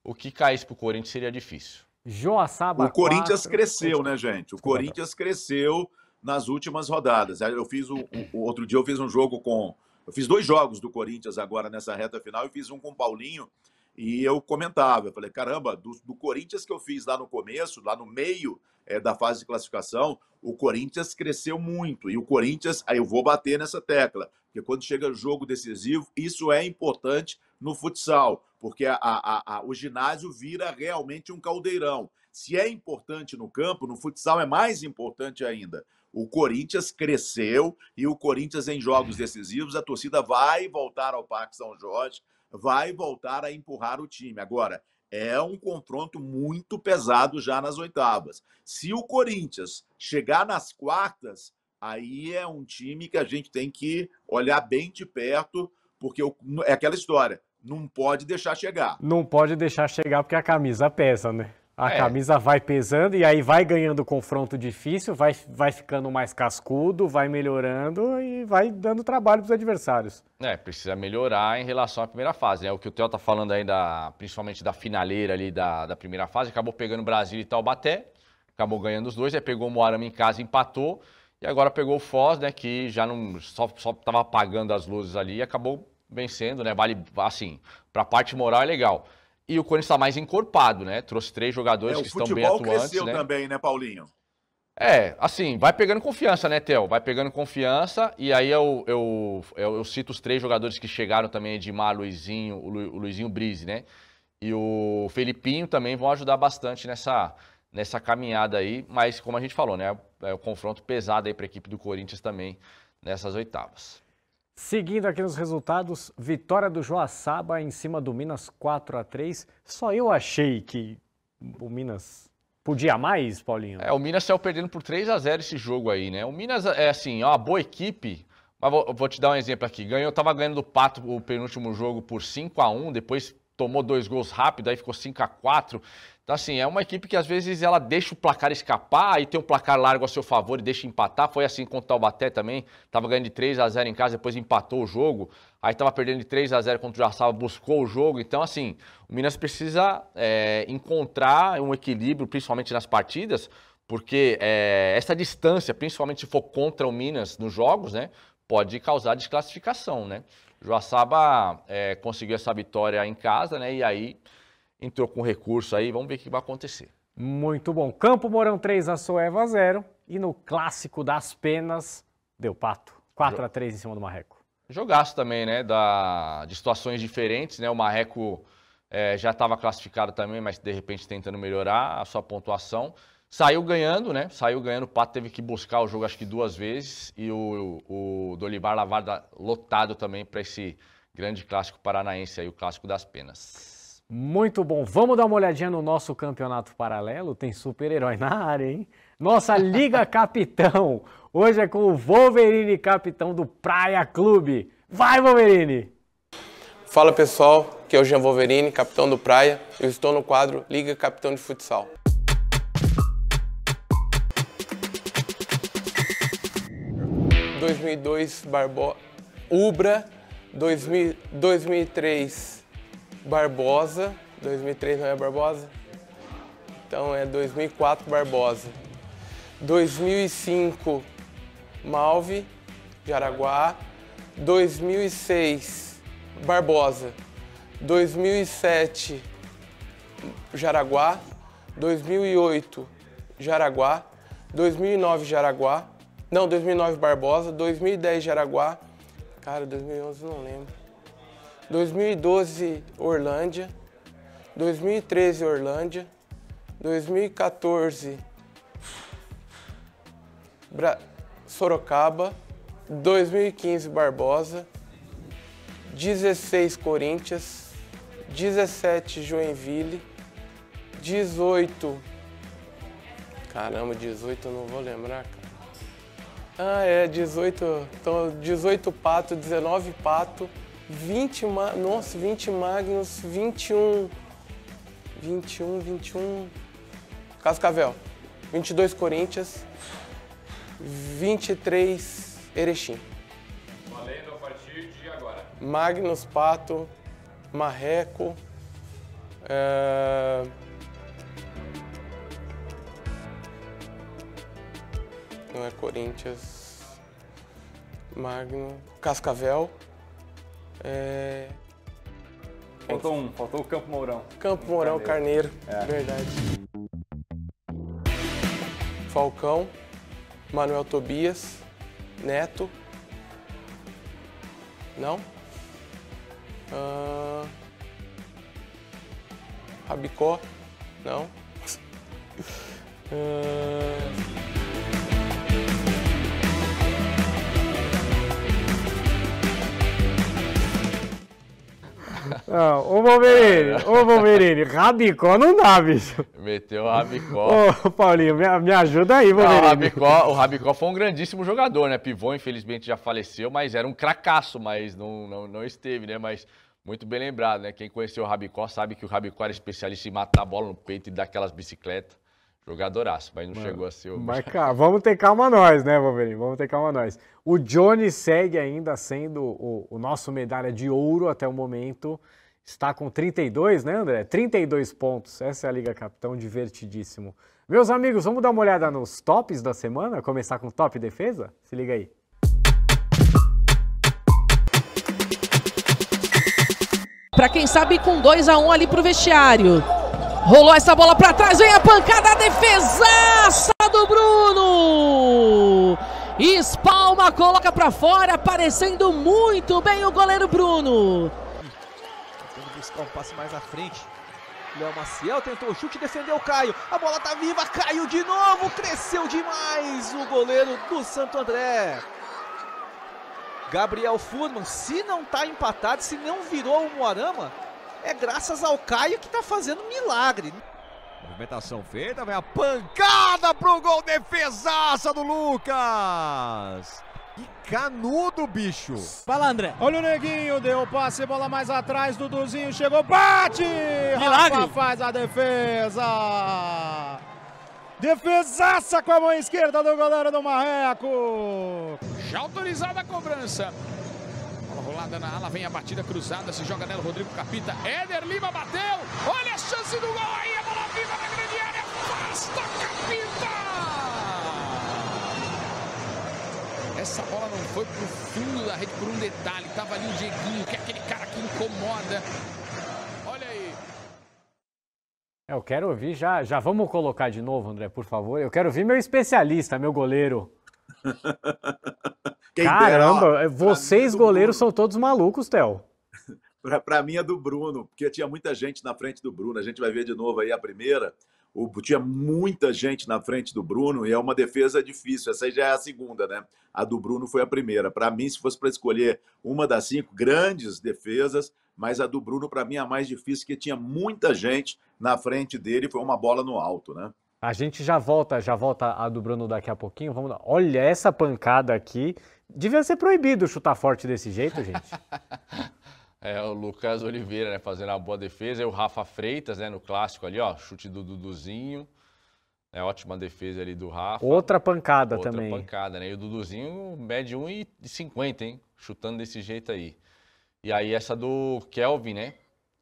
Speaker 2: o que caísse para o Corinthians seria difícil.
Speaker 3: Joaçaba. O Corinthians cresceu, né, gente? O Corinthians cresceu nas últimas rodadas. Eu fiz o, o outro dia eu fiz um jogo com, eu fiz dois jogos do Corinthians agora nessa reta final. Eu fiz um com o Paulinho e eu comentava, eu falei, caramba, do, do Corinthians que eu fiz lá no começo, lá no meio é, da fase de classificação, o Corinthians cresceu muito. E o Corinthians, aí eu vou bater nessa tecla, porque quando chega jogo decisivo, isso é importante no futsal, porque a, a, a, o ginásio vira realmente um caldeirão. Se é importante no campo, no futsal é mais importante ainda. O Corinthians cresceu e o Corinthians, em jogos decisivos, a torcida vai voltar ao Parque São Jorge vai voltar a empurrar o time. Agora, é um confronto muito pesado já nas oitavas. Se o Corinthians chegar nas quartas, aí é um time que a gente tem que olhar bem de perto, porque é aquela história, não pode deixar chegar.
Speaker 1: Não pode deixar chegar porque a camisa pesa, né? A é. camisa vai pesando e aí vai ganhando confronto difícil, vai, vai ficando mais cascudo, vai melhorando e vai dando trabalho para os adversários.
Speaker 2: É, precisa melhorar em relação à primeira fase. Né? O que o Theo está falando aí, da, principalmente da finaleira ali da, da primeira fase, acabou pegando o Brasil e Taubaté, acabou ganhando os dois, aí pegou o Moarama em casa, empatou e agora pegou o Foz, né, que já não só estava apagando as luzes ali e acabou vencendo, né? Vale, assim, para a parte moral é legal. E o Corinthians está mais encorpado, né? Trouxe três jogadores é, que estão bem atuantes. O futebol cresceu né? também,
Speaker 3: né, Paulinho?
Speaker 2: É, assim, vai pegando confiança, né, Theo? Vai pegando confiança, e aí eu, eu, eu, eu cito os três jogadores que chegaram também, Edmar, Luizinho, o, Lu, o Luizinho Brise, né? E o Felipinho também vão ajudar bastante nessa, nessa caminhada aí, mas como a gente falou, né? É o confronto pesado aí para a equipe do Corinthians também nessas oitavas.
Speaker 1: Seguindo aqui nos resultados, vitória do Joaçaba em cima do Minas 4 a 3. Só eu achei
Speaker 2: que o Minas podia mais, Paulinho. É, o Minas saiu perdendo por 3 a 0 esse jogo aí, né? O Minas é assim, é uma boa equipe, mas vou, vou te dar um exemplo aqui. Ganhou, tava ganhando do Pato o penúltimo jogo por 5 a 1, depois tomou dois gols rápido, aí ficou 5 a 4. Então, assim, é uma equipe que às vezes ela deixa o placar escapar, aí tem um placar largo a seu favor e deixa empatar. Foi assim contra o Taubaté também, estava ganhando de 3 a 0 em casa, depois empatou o jogo. Aí estava perdendo de 3 a 0 contra o Jaçaba, buscou o jogo. Então, assim, o Minas precisa é, encontrar um equilíbrio, principalmente nas partidas, porque é, essa distância, principalmente se for contra o Minas nos jogos, né, pode causar desclassificação, né? Joaçaba é, conseguiu essa vitória em casa, né? E aí entrou com recurso aí, vamos ver o que vai acontecer.
Speaker 1: Muito bom. Campo Mourão 3 a Soeva 0 e no clássico das penas deu pato. 4 a 3 em cima do Marreco.
Speaker 2: Jogaço também, né? Da, de situações diferentes, né? O Marreco é, já estava classificado também, mas de repente tentando melhorar a sua pontuação. Saiu ganhando, né? Saiu ganhando. O Pato teve que buscar o jogo acho que duas vezes. E o, o, o Lavada lotado também para esse grande clássico paranaense aí, o clássico das penas.
Speaker 1: Muito bom. Vamos dar uma olhadinha no nosso campeonato paralelo. Tem super-herói na área, hein? Nossa Liga Capitão. Hoje é com o Wolverine, capitão do Praia Clube. Vai, Wolverine!
Speaker 4: Fala pessoal, que é o Jean Wolverine, capitão do Praia. Eu estou no quadro Liga Capitão de Futsal. ...2002 Barbó Ubra, 2000, 2003 Barbosa, 2003 não é Barbosa? Então é 2004 Barbosa. 2005 Malve, Jaraguá, 2006 Barbosa. 2007 Jaraguá. 2008 Jaraguá. 2009 Jaraguá. Não, 2009 Barbosa. 2010 Jaraguá. Cara, 2011 não lembro. 2012, Orlândia. 2013, Orlândia. 2014, Bra Sorocaba. 2015, Barbosa. 16, Corinthians. 17, Joinville. 18, caramba, 18 eu não vou lembrar, cara. Ah, é, 18, então 18 pato, 19 pato. 20, nossa, 20 Magnus, 21, 21, 21, Cascavel, 22 Corinthians, 23 Erechim. Valendo a partir de agora. Magnus, Pato, Marreco, é... não é Corinthians, Magno, Cascavel. É... Faltou um, faltou o Campo Mourão. Campo Mourão, Carneiro, Carneiro é. verdade. Falcão, Manuel Tobias, Neto. Não? Uh... Rabicó? Não? uh...
Speaker 1: Não, ô Wolverine, é. ô Wolverine, rabicó não dá, bicho.
Speaker 2: Meteu o rabicó.
Speaker 1: Ô, Paulinho, me, me ajuda aí, Wolverine. Não, o, rabicó, o
Speaker 2: rabicó foi um grandíssimo jogador, né? Pivô, infelizmente, já faleceu, mas era um cracaço, mas não, não, não esteve, né? Mas muito bem lembrado, né? Quem conheceu o Rabicó sabe que o Rabicó era especialista em matar a bola no peito e dar aquelas bicicletas. Jogadoraço, mas não Mano, chegou a ser o.
Speaker 1: vamos ter calma nós, né, Wolverine? Vamos ter calma nós. O Johnny segue ainda sendo o, o nosso medalha de ouro até o momento. Está com 32, né, André? 32 pontos. Essa é a Liga Capitão, divertidíssimo. Meus amigos, vamos dar uma olhada nos tops da semana? Começar com top defesa? Se liga aí.
Speaker 2: Para quem sabe, com 2 a 1 um ali pro vestiário. Rolou essa bola para trás, vem a pancada, a defesaça do Bruno! Espalma, coloca para fora, aparecendo muito bem o goleiro
Speaker 1: Bruno. Tentando buscar um passe mais à frente. Léo Maciel tentou o
Speaker 3: chute, defendeu o Caio. A bola tá viva, Caio de novo, cresceu demais o goleiro do Santo André. Gabriel Furman, se não tá empatado, se não virou o Moarama, é graças ao Caio que está fazendo milagre.
Speaker 2: Movimentação feita, vem a pancada pro gol, defesaça do Lucas! Que canudo, bicho! Fala, André. Olha o Neguinho,
Speaker 3: deu o passe, bola mais atrás, Duduzinho chegou, bate! Milagre! Rafa faz a defesa! Defesaça com a mão esquerda do goleiro do Marreco! Já autorizada a cobrança. Pelada na ala, vem a
Speaker 4: batida cruzada, se joga nela, Rodrigo Capita. Éder Lima bateu, olha a chance do gol aí, a bola viva na grande área, afasta Capita! Essa bola não foi pro fundo da rede por um detalhe, tava ali o Dieguinho, que é aquele cara que incomoda. Olha aí.
Speaker 1: É, eu quero ouvir, já, já vamos colocar de novo, André, por favor. Eu quero ouvir meu especialista, meu goleiro. Quem Caramba, dera, ó, vocês é goleiros são todos malucos, Théo.
Speaker 3: para mim é do Bruno, porque tinha muita gente na frente do Bruno. A gente vai ver de novo aí a primeira. O, tinha muita gente na frente do Bruno e é uma defesa difícil. Essa já é a segunda, né? A do Bruno foi a primeira. Para mim, se fosse para escolher uma das cinco grandes defesas, mas a do Bruno, para mim, é a mais difícil, porque tinha muita gente na frente dele e foi uma bola no alto, né?
Speaker 1: A gente já volta, já volta a do Bruno daqui a pouquinho. Vamos lá. Olha essa pancada aqui. Devia ser proibido chutar forte desse jeito, gente.
Speaker 2: é, o Lucas Oliveira, né, fazendo uma boa defesa. E o Rafa Freitas, né, no clássico ali, ó, chute do Duduzinho. É ótima defesa ali do Rafa. Outra
Speaker 1: pancada Outra também. Outra
Speaker 2: pancada, né? E o Duduzinho mede 1,50, hein? Chutando desse jeito aí. E aí essa do Kelvin, né?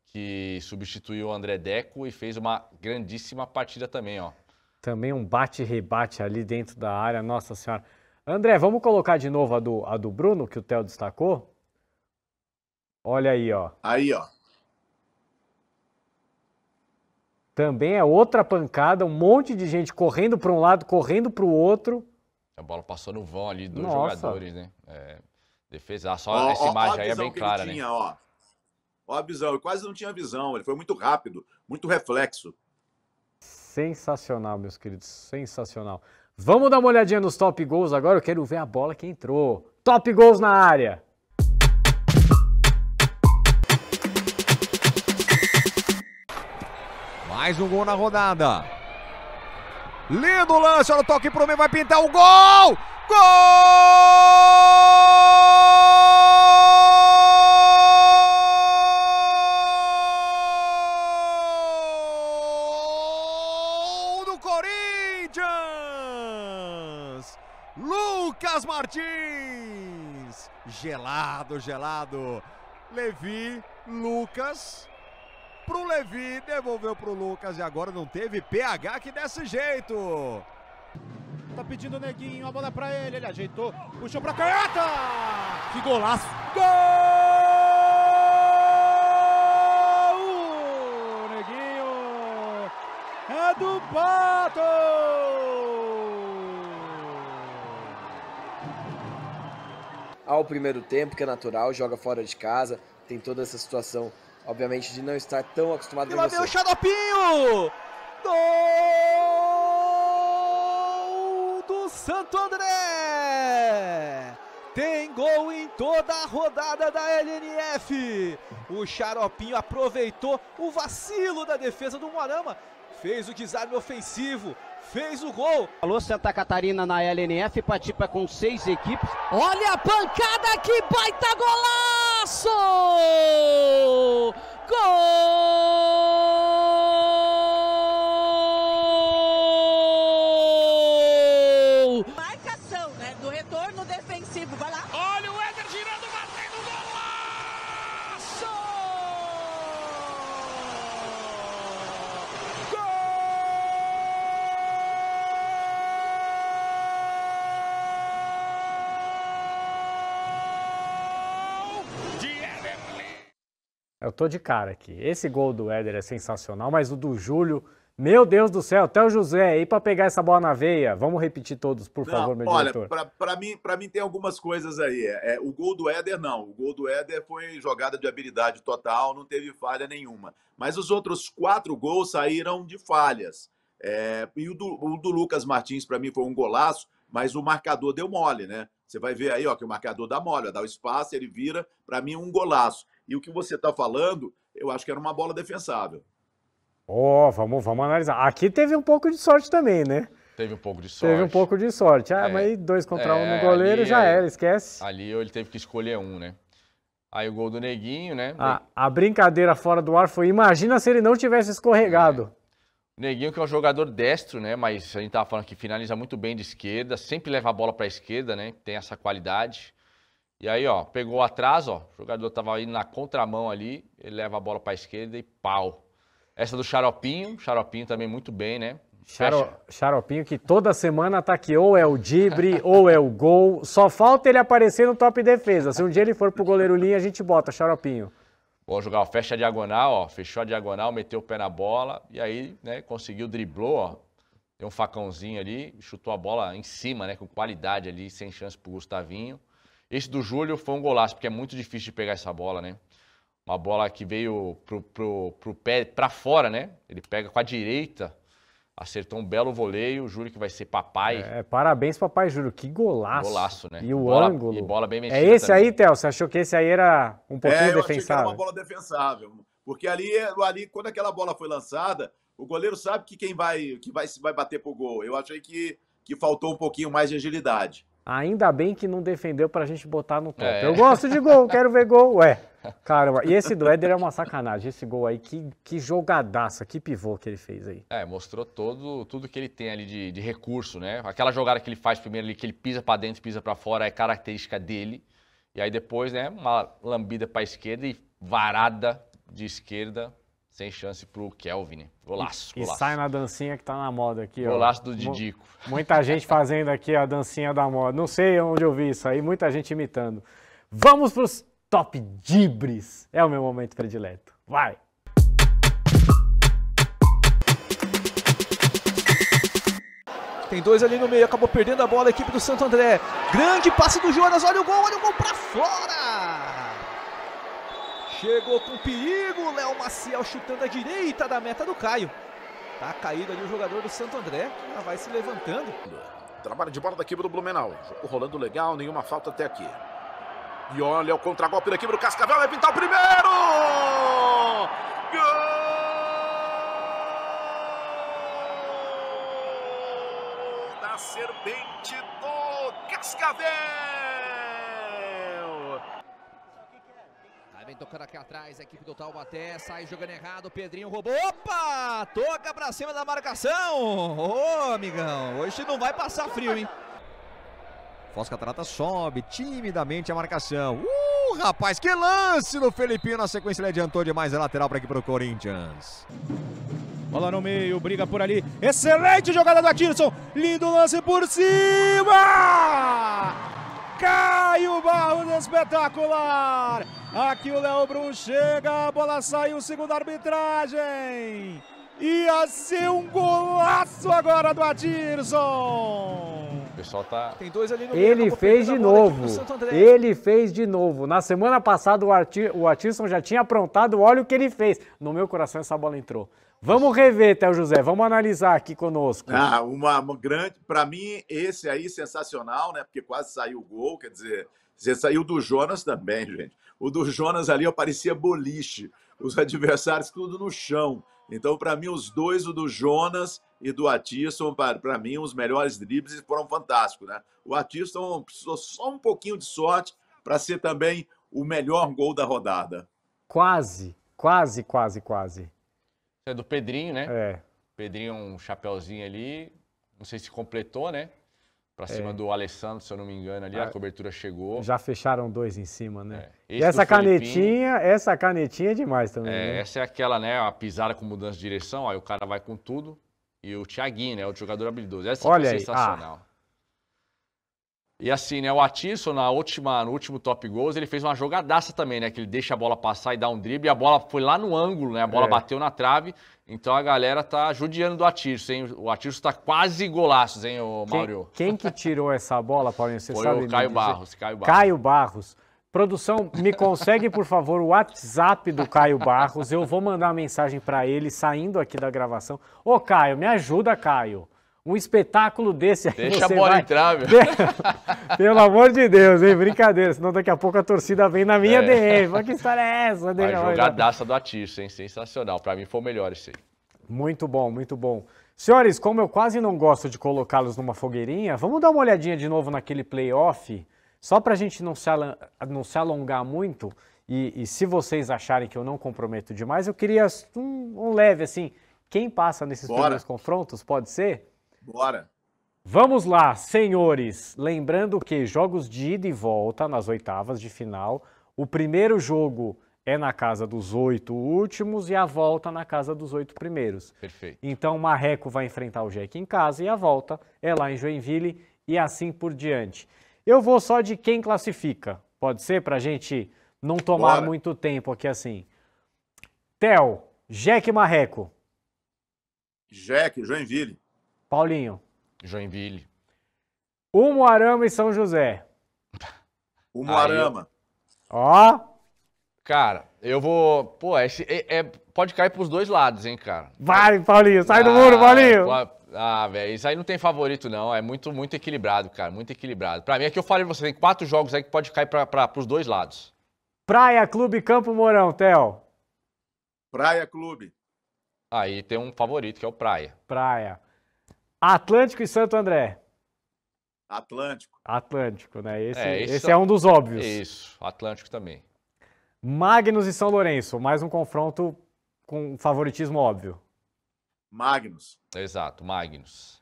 Speaker 2: Que substituiu o André Deco e fez uma grandíssima partida também, ó.
Speaker 1: Também um bate-rebate ali dentro da área. Nossa Senhora. André, vamos colocar de novo a do, a do Bruno, que o Theo destacou? Olha aí, ó. Aí, ó. Também é outra pancada, um monte de gente correndo para um lado, correndo para o outro.
Speaker 2: A bola passou no vão ali dos Nossa. jogadores, né? É, defesa. Ah, só ó, essa imagem ó aí é bem clara, tinha, né? Ó.
Speaker 3: ó a visão. ele quase não tinha visão. Ele foi muito rápido, muito reflexo.
Speaker 1: Sensacional, meus queridos. Sensacional. Vamos dar uma olhadinha nos top gols agora, eu quero ver a bola que entrou. Top gols na área!
Speaker 3: Mais um gol na rodada. Lindo lance, olha o toque pro meio, vai pintar o gol! Gol! Martins. Gelado, gelado. Levi, Lucas. Pro Levi, devolveu pro Lucas e agora não teve PH que desse jeito. Tá pedindo o Neguinho, a bola pra ele, ele ajeitou, puxou pra canhota! Que golaço! Gol! O Neguinho é do Pato!
Speaker 1: ao primeiro tempo, que é natural, joga fora de casa, tem toda essa situação, obviamente, de não estar tão acostumado e com você. E lá vem o Charopinho!
Speaker 3: Gol do Santo André! Tem gol em toda a rodada da LNF. O Xaropinho aproveitou o vacilo da defesa do Moarama, fez o desarme ofensivo, fez o gol. Alô, Santa Catarina na LNF, Patipa
Speaker 2: com seis equipes. Olha a pancada, que baita golaço! Gol!
Speaker 1: eu tô de cara aqui. Esse gol do Éder é sensacional, mas o do Júlio, meu Deus do céu, até o José aí para pegar essa bola na veia. Vamos repetir todos, por não, favor, meu olha, diretor. Olha,
Speaker 3: para mim, pra mim tem algumas coisas aí. É, é, o gol do Éder, não. O gol do Éder foi jogada de habilidade total, não teve falha nenhuma. Mas os outros quatro gols saíram de falhas. É, e o do, o do Lucas Martins, para mim, foi um golaço, mas o marcador deu mole, né? Você vai ver aí ó, que o marcador dá mole, ó, dá o espaço, ele vira. Para mim, um golaço. E o que você está falando, eu acho que era uma bola defensável.
Speaker 1: Ó, oh, vamos, vamos analisar. Aqui teve um pouco de sorte também, né? Teve um pouco de sorte. Teve um pouco de sorte. Ah, é, mas dois contra é, um no é, goleiro ali, já é- era, esquece.
Speaker 2: Ali ele teve que escolher um, né? Aí o gol do Neguinho, né? A,
Speaker 1: a brincadeira fora do ar foi, imagina se ele não tivesse escorregado. É.
Speaker 2: O Neguinho que é um jogador destro, né? Mas a gente tava falando que finaliza muito bem de esquerda, sempre leva a bola para esquerda, né? Tem essa qualidade. E aí, ó, pegou atrás, ó, o jogador tava indo na contramão ali, ele leva a bola para esquerda e pau. Essa do Xaropinho, Xaropinho também muito bem, né? Charo,
Speaker 1: Xaropinho que toda semana tá aqui, ou é o Dibre, ou é o gol. Só falta ele aparecer no top defesa. Se um dia ele for pro goleiro linha, a gente bota Xaropinho.
Speaker 2: Bom jogar, ó, fecha a diagonal, ó, fechou a diagonal, meteu o pé na bola e aí, né, conseguiu, driblou, ó, deu um facãozinho ali, chutou a bola em cima, né, com qualidade ali, sem chance pro Gustavinho. Esse do Júlio foi um golaço, porque é muito difícil de pegar essa bola, né? Uma bola que veio pro, pro, pro pé, para fora, né? Ele pega com a direita, acertou um belo voleio. O Júlio que vai ser papai. É,
Speaker 1: parabéns, papai Júlio. Que golaço. Golaço, né? E o bola, ângulo. E bola bem é mexida. É esse também. aí, Théo? Você achou que esse aí era um pouquinho é, defensável? É, uma
Speaker 3: bola defensável. Porque ali, ali, quando aquela bola foi lançada, o goleiro sabe que quem vai, que vai, vai bater pro gol. Eu achei que, que faltou um pouquinho mais de agilidade.
Speaker 1: Ainda bem que não defendeu pra gente botar no top. É. Eu gosto de gol, quero ver gol. Ué, caramba. E esse do Éder é uma sacanagem. Esse gol aí, que, que jogadaça, que pivô que ele fez aí.
Speaker 2: É, mostrou todo, tudo que ele tem ali de, de recurso, né? Aquela jogada que ele faz primeiro ali, que ele pisa para dentro, pisa para fora, é característica dele. E aí depois, né, uma lambida pra esquerda e varada de esquerda sem chance pro Kelvin. Golaço, né? golaço. E sai
Speaker 1: na dancinha que tá na moda aqui, golaço ó. Golaço do Didico. Muita gente fazendo aqui a dancinha da moda. Não sei onde eu vi isso aí, muita gente imitando. Vamos pros top dibres. É o meu momento predileto. Vai!
Speaker 3: Tem dois ali no meio, acabou perdendo a bola a equipe do Santo André. Grande passe do Jonas, olha o gol, olha o gol pra fora! Chegou com perigo, Léo Maciel chutando a direita da meta do Caio. Tá caído ali o jogador do Santo André, já vai se levantando. Trabalho de bola da equipe do Blumenau. Jogo rolando legal, nenhuma falta até aqui. E olha o contragolpe da equipe do Cascavel, vai pintar o primeiro! Gol! da Serpente do Cascavel!
Speaker 2: Vem tocando aqui atrás, a equipe do Taubaté, sai jogando errado, Pedrinho roubou, opa, toca pra cima da marcação, ô amigão, hoje não vai passar frio, hein. Foz Catarata sobe timidamente a marcação, uh, rapaz, que lance do Felipinho, na sequência ele adiantou demais a é lateral pra aqui pro Corinthians.
Speaker 3: Bola no meio, briga por ali, excelente jogada do Atirson, lindo lance por cima! o Barros espetacular! Aqui o Léo Brum chega, a bola saiu, segunda arbitragem! Ia assim ser um golaço agora do Adirson!
Speaker 2: O pessoal tá. Tem dois ali no Ele meio,
Speaker 1: fez de novo. Ele fez de novo. Na semana passada o, Atir, já tinha aprontado, olha o que ele fez. No meu coração essa bola entrou. Vamos rever, Théo José, vamos analisar aqui conosco. Ah,
Speaker 3: uma, uma grande. Para mim, esse aí sensacional, né? Porque quase saiu o gol, quer dizer, você saiu do Jonas também, gente. O do Jonas ali aparecia parecia boliche, os adversários tudo no chão. Então, para mim, os dois, o do Jonas e do Atiston, para mim, os melhores dribles foram fantásticos, né? O Atiston precisou só um pouquinho de sorte para ser também o melhor gol da rodada.
Speaker 1: Quase, quase, quase, quase
Speaker 2: é do Pedrinho, né? É. Pedrinho, é um chapéuzinho ali. Não sei se completou, né? Pra é. cima é. do Alessandro, se eu não me engano, ali, a, a ah, cobertura chegou.
Speaker 1: Já fecharam dois em cima, né? É. E essa canetinha, essa canetinha é demais também. É, né?
Speaker 2: Essa é aquela, né? A pisada com mudança de direção, aí o cara vai com tudo. E o Thiaguinho, né? O jogador habilidoso. Essa Olha foi sensacional. Aí, ah. E assim, né, o Atisson, na última, no último Top Goals, ele fez uma jogadaça também, né? Que ele deixa a bola passar e dá um drible. E a bola foi lá no ângulo, né? A bola é. bateu na trave. Então a galera tá judiando do Atirso, hein? O Atirso tá quase golaços, hein, o Mauro?
Speaker 1: Quem, quem, que tirou essa bola, Paulinho? Você foi sabe o Caio Barros, Caio Barros. Caio Barros. Produção, me consegue, por favor, o WhatsApp do Caio Barros. Eu vou mandar uma mensagem para ele saindo aqui da gravação. Ô, Caio, me ajuda, Caio um espetáculo desse. Aí Deixa a bola vai...
Speaker 2: entrar, meu.
Speaker 1: Pelo amor de Deus, hein? Brincadeira, senão daqui a pouco a torcida vem na minha é. DM. que
Speaker 2: história é essa? a jogadaça do Atirso, hein? Sensacional. Para mim foi o melhor esse aí.
Speaker 1: Muito bom, muito bom. Senhores, como eu quase não gosto de colocá-los numa fogueirinha, vamos dar uma olhadinha de novo naquele playoff, só para a gente não se, não se alongar muito. E, e, se vocês acharem que eu não comprometo demais, eu queria um, um leve assim. Quem passa nesses Bora. primeiros confrontos, pode ser? Bora. Vamos lá, senhores. Lembrando que jogos de ida e volta nas oitavas de final. O primeiro jogo é na casa dos oito últimos e a volta na casa dos oito primeiros. Perfeito. Então o Marreco vai enfrentar o Jack em casa e a volta é lá em Joinville e assim por diante. Eu vou só de quem classifica. Pode ser para a gente não tomar Bora. muito tempo aqui assim. Tel, Jack Marreco.
Speaker 3: Jack, Joinville.
Speaker 1: Paulinho. Joinville. Umuarama e São José. Umuarama. Ó.
Speaker 2: Cara, eu vou. Pô, é, é, é, pode cair pros dois lados, hein, cara.
Speaker 1: Vai, Paulinho, sai ah, do muro, ah, Paulinho.
Speaker 2: Ah, velho, isso aí não tem favorito, não. É muito, muito equilibrado, cara. Muito equilibrado. Pra mim, é que eu falei pra você, tem quatro jogos aí que pode cair pra, pra, pros dois lados.
Speaker 1: Praia Clube Campo Mourão, Theo.
Speaker 2: Praia Clube. Aí tem um favorito, que é o Praia.
Speaker 1: Praia. Atlântico e Santo André.
Speaker 2: Atlântico. Atlântico, né? É, esse é, esse, é um dos óbvios. Isso, Atlântico também.
Speaker 1: Magnus e São Lourenço, mais um confronto com favoritismo óbvio.
Speaker 2: Magnus. Exato, Magnus.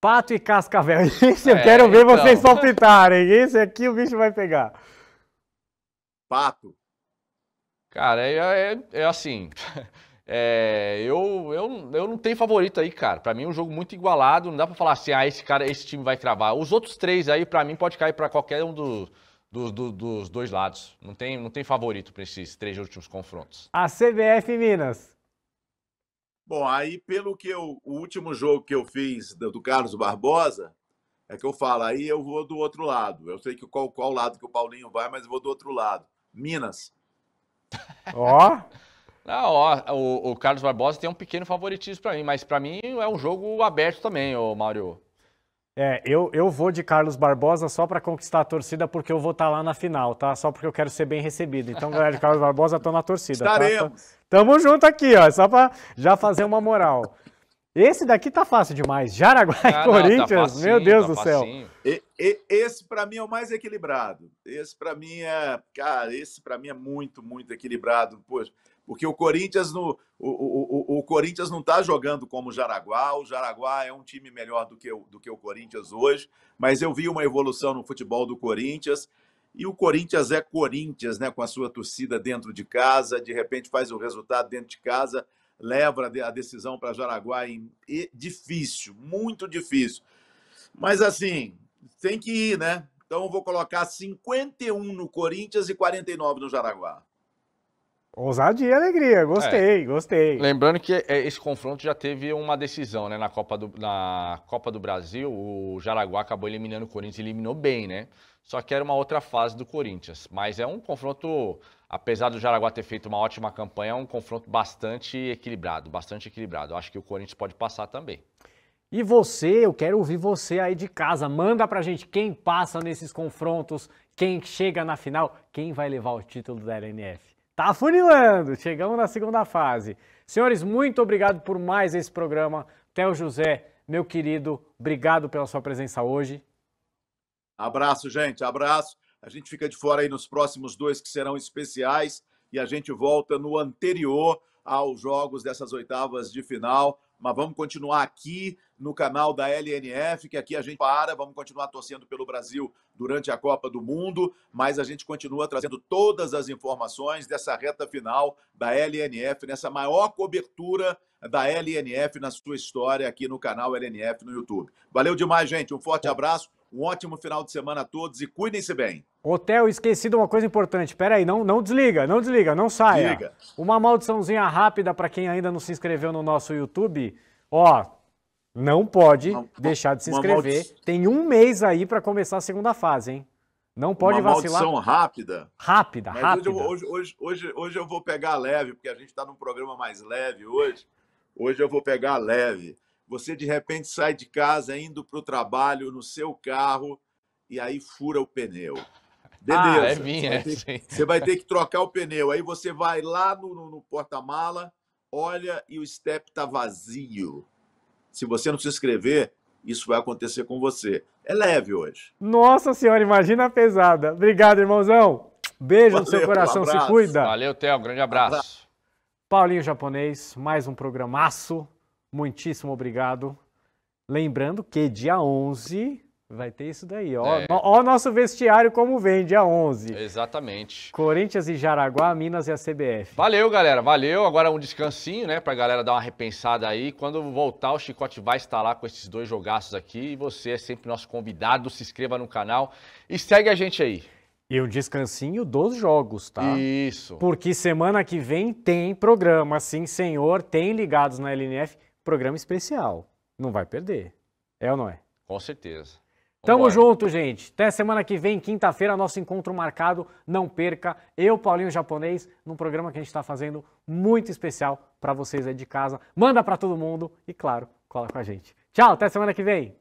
Speaker 2: Pato e
Speaker 1: Cascavel. Isso, eu é, quero ver então... vocês palpitarem. Esse aqui o bicho vai pegar.
Speaker 2: Pato. Cara, é, é, é assim. É, eu, eu, eu não tenho favorito aí, cara. Para mim é um jogo muito igualado. Não dá para falar assim, ah, esse cara, esse time vai travar Os outros três aí, para mim, pode cair para qualquer um do, do, do, dos dois lados. Não tem, não tem favorito para esses três últimos confrontos.
Speaker 1: A CBF Minas.
Speaker 3: Bom,
Speaker 2: aí pelo
Speaker 3: que eu, o último jogo que eu fiz do Carlos Barbosa, é que eu falo, aí eu vou do outro lado. Eu sei que qual, qual lado que o Paulinho vai, mas eu vou do outro lado. Minas.
Speaker 2: Ó. oh. Ah, ó, o, o, Carlos Barbosa tem um pequeno favoritismo para mim, mas para mim é um jogo aberto também, o Mário.
Speaker 1: É, eu, eu vou de Carlos Barbosa só para conquistar a torcida, porque eu vou estar tá lá na final, tá? Só porque eu quero ser bem recebido. Então, galera de Carlos Barbosa, tô na torcida. Tá? Estaremos. Tá? Tamo junto aqui, ó, só para já fazer uma moral. Esse daqui tá fácil demais. Jaraguá e ah, tá Corinthians, tá facinho, meu Deus tá do céu.
Speaker 3: E, e, esse para mim é o mais equilibrado. Esse para mim é, cara, esse para mim é muito, muito equilibrado. Poxa, porque o Corinthians no, o, o, o, Corinthians não está jogando como o Jaraguá. O Jaraguá é um time melhor do que, o, do que o Corinthians hoje, mas eu vi uma evolução no futebol do Corinthians. E o Corinthians é Corinthians, né? Com a sua torcida dentro de casa, de repente faz o resultado dentro de casa, leva a decisão para Jaraguá em e difícil, muito difícil. Mas assim, tem que ir, né? Então eu vou colocar 51 no Corinthians e 49 no Jaraguá.
Speaker 1: Ousadia e alegria, gostei, é. gostei.
Speaker 2: Lembrando que é, esse confronto já teve uma decisão, né? Na Copa, do, na Copa do Brasil, o Jaraguá acabou eliminando o Corinthians e eliminou bem, né? Só que era uma outra fase do Corinthians. Mas é um confronto, apesar do Jaraguá ter feito uma ótima campanha, é um confronto bastante equilibrado, bastante equilibrado. Eu acho que o Corinthians pode passar também.
Speaker 1: E você, eu quero ouvir você aí de casa. Manda pra gente quem passa nesses confrontos, quem chega na final, quem vai levar o título da LNF. Tá funilando, chegamos na segunda fase. Senhores, muito obrigado por mais esse programa. Theo José, meu querido, obrigado pela sua presença hoje.
Speaker 3: Abraço, gente, abraço. A gente fica de fora aí nos próximos dois que serão especiais e a gente volta no anterior aos jogos dessas oitavas de final mas vamos continuar aqui no canal da LNF, que aqui a gente para, vamos continuar torcendo pelo Brasil durante a Copa do Mundo, mas a gente continua trazendo todas as informações dessa reta final da LNF, nessa maior cobertura da LNF na sua história aqui no canal LNF no YouTube. Valeu demais, gente. Um forte abraço, um ótimo final de semana a todos e cuidem-se bem.
Speaker 1: Hotel, esquecido uma coisa importante. Pera aí, não, não desliga, não desliga, não saia. Uma maldiçãozinha rápida para quem ainda não se inscreveu no nosso YouTube. Ó, não pode não, deixar de se inscrever. Maldi... Tem um mês aí para começar a segunda fase, hein? Não pode uma vacilar. Uma maldição rápida. Rápida, Mas rápida. Hoje,
Speaker 3: hoje, hoje, hoje eu vou pegar leve, porque a gente está num programa mais leve hoje. Hoje eu vou pegar leve. Você de repente sai de casa indo para o trabalho no seu carro e aí fura o pneu.
Speaker 4: Ah, é minha, você, vai é ter, você vai ter que
Speaker 3: trocar o pneu. Aí você vai lá no, no, no porta-mala, olha e o step tá vazio. Se você não se inscrever, isso vai acontecer com você. É leve hoje.
Speaker 1: Nossa senhora, imagina a pesada. Obrigado, irmãozão. Beijo Valeu, no seu coração, um se cuida. Valeu,
Speaker 2: Theo, grande abraço. abraço.
Speaker 1: Paulinho Japonês, mais um programaço. Muitíssimo obrigado. Lembrando que dia 11
Speaker 2: Vai ter isso daí. Ó, é.
Speaker 1: ó o nosso vestiário como vem, dia 11.
Speaker 2: Exatamente.
Speaker 1: Corinthians e Jaraguá, Minas e a CBF.
Speaker 2: Valeu, galera. Valeu. Agora um descansinho, né? Pra galera dar uma repensada aí. Quando voltar, o Chicote vai estar lá com esses dois jogaços aqui. E você é sempre nosso convidado. Se inscreva no canal e segue a gente aí.
Speaker 1: E um descansinho dos jogos, tá? Isso. Porque semana que vem tem programa, sim, senhor. Tem ligados na LNF, programa especial. Não vai perder. É ou não é?
Speaker 2: Com certeza.
Speaker 4: Tamo
Speaker 1: junto, gente. Até semana que vem, quinta-feira, nosso encontro marcado. Não perca. Eu, Paulinho Japonês, num programa que a gente está fazendo muito especial para vocês aí de casa. Manda para todo mundo e, claro, cola com a gente. Tchau, até semana que vem.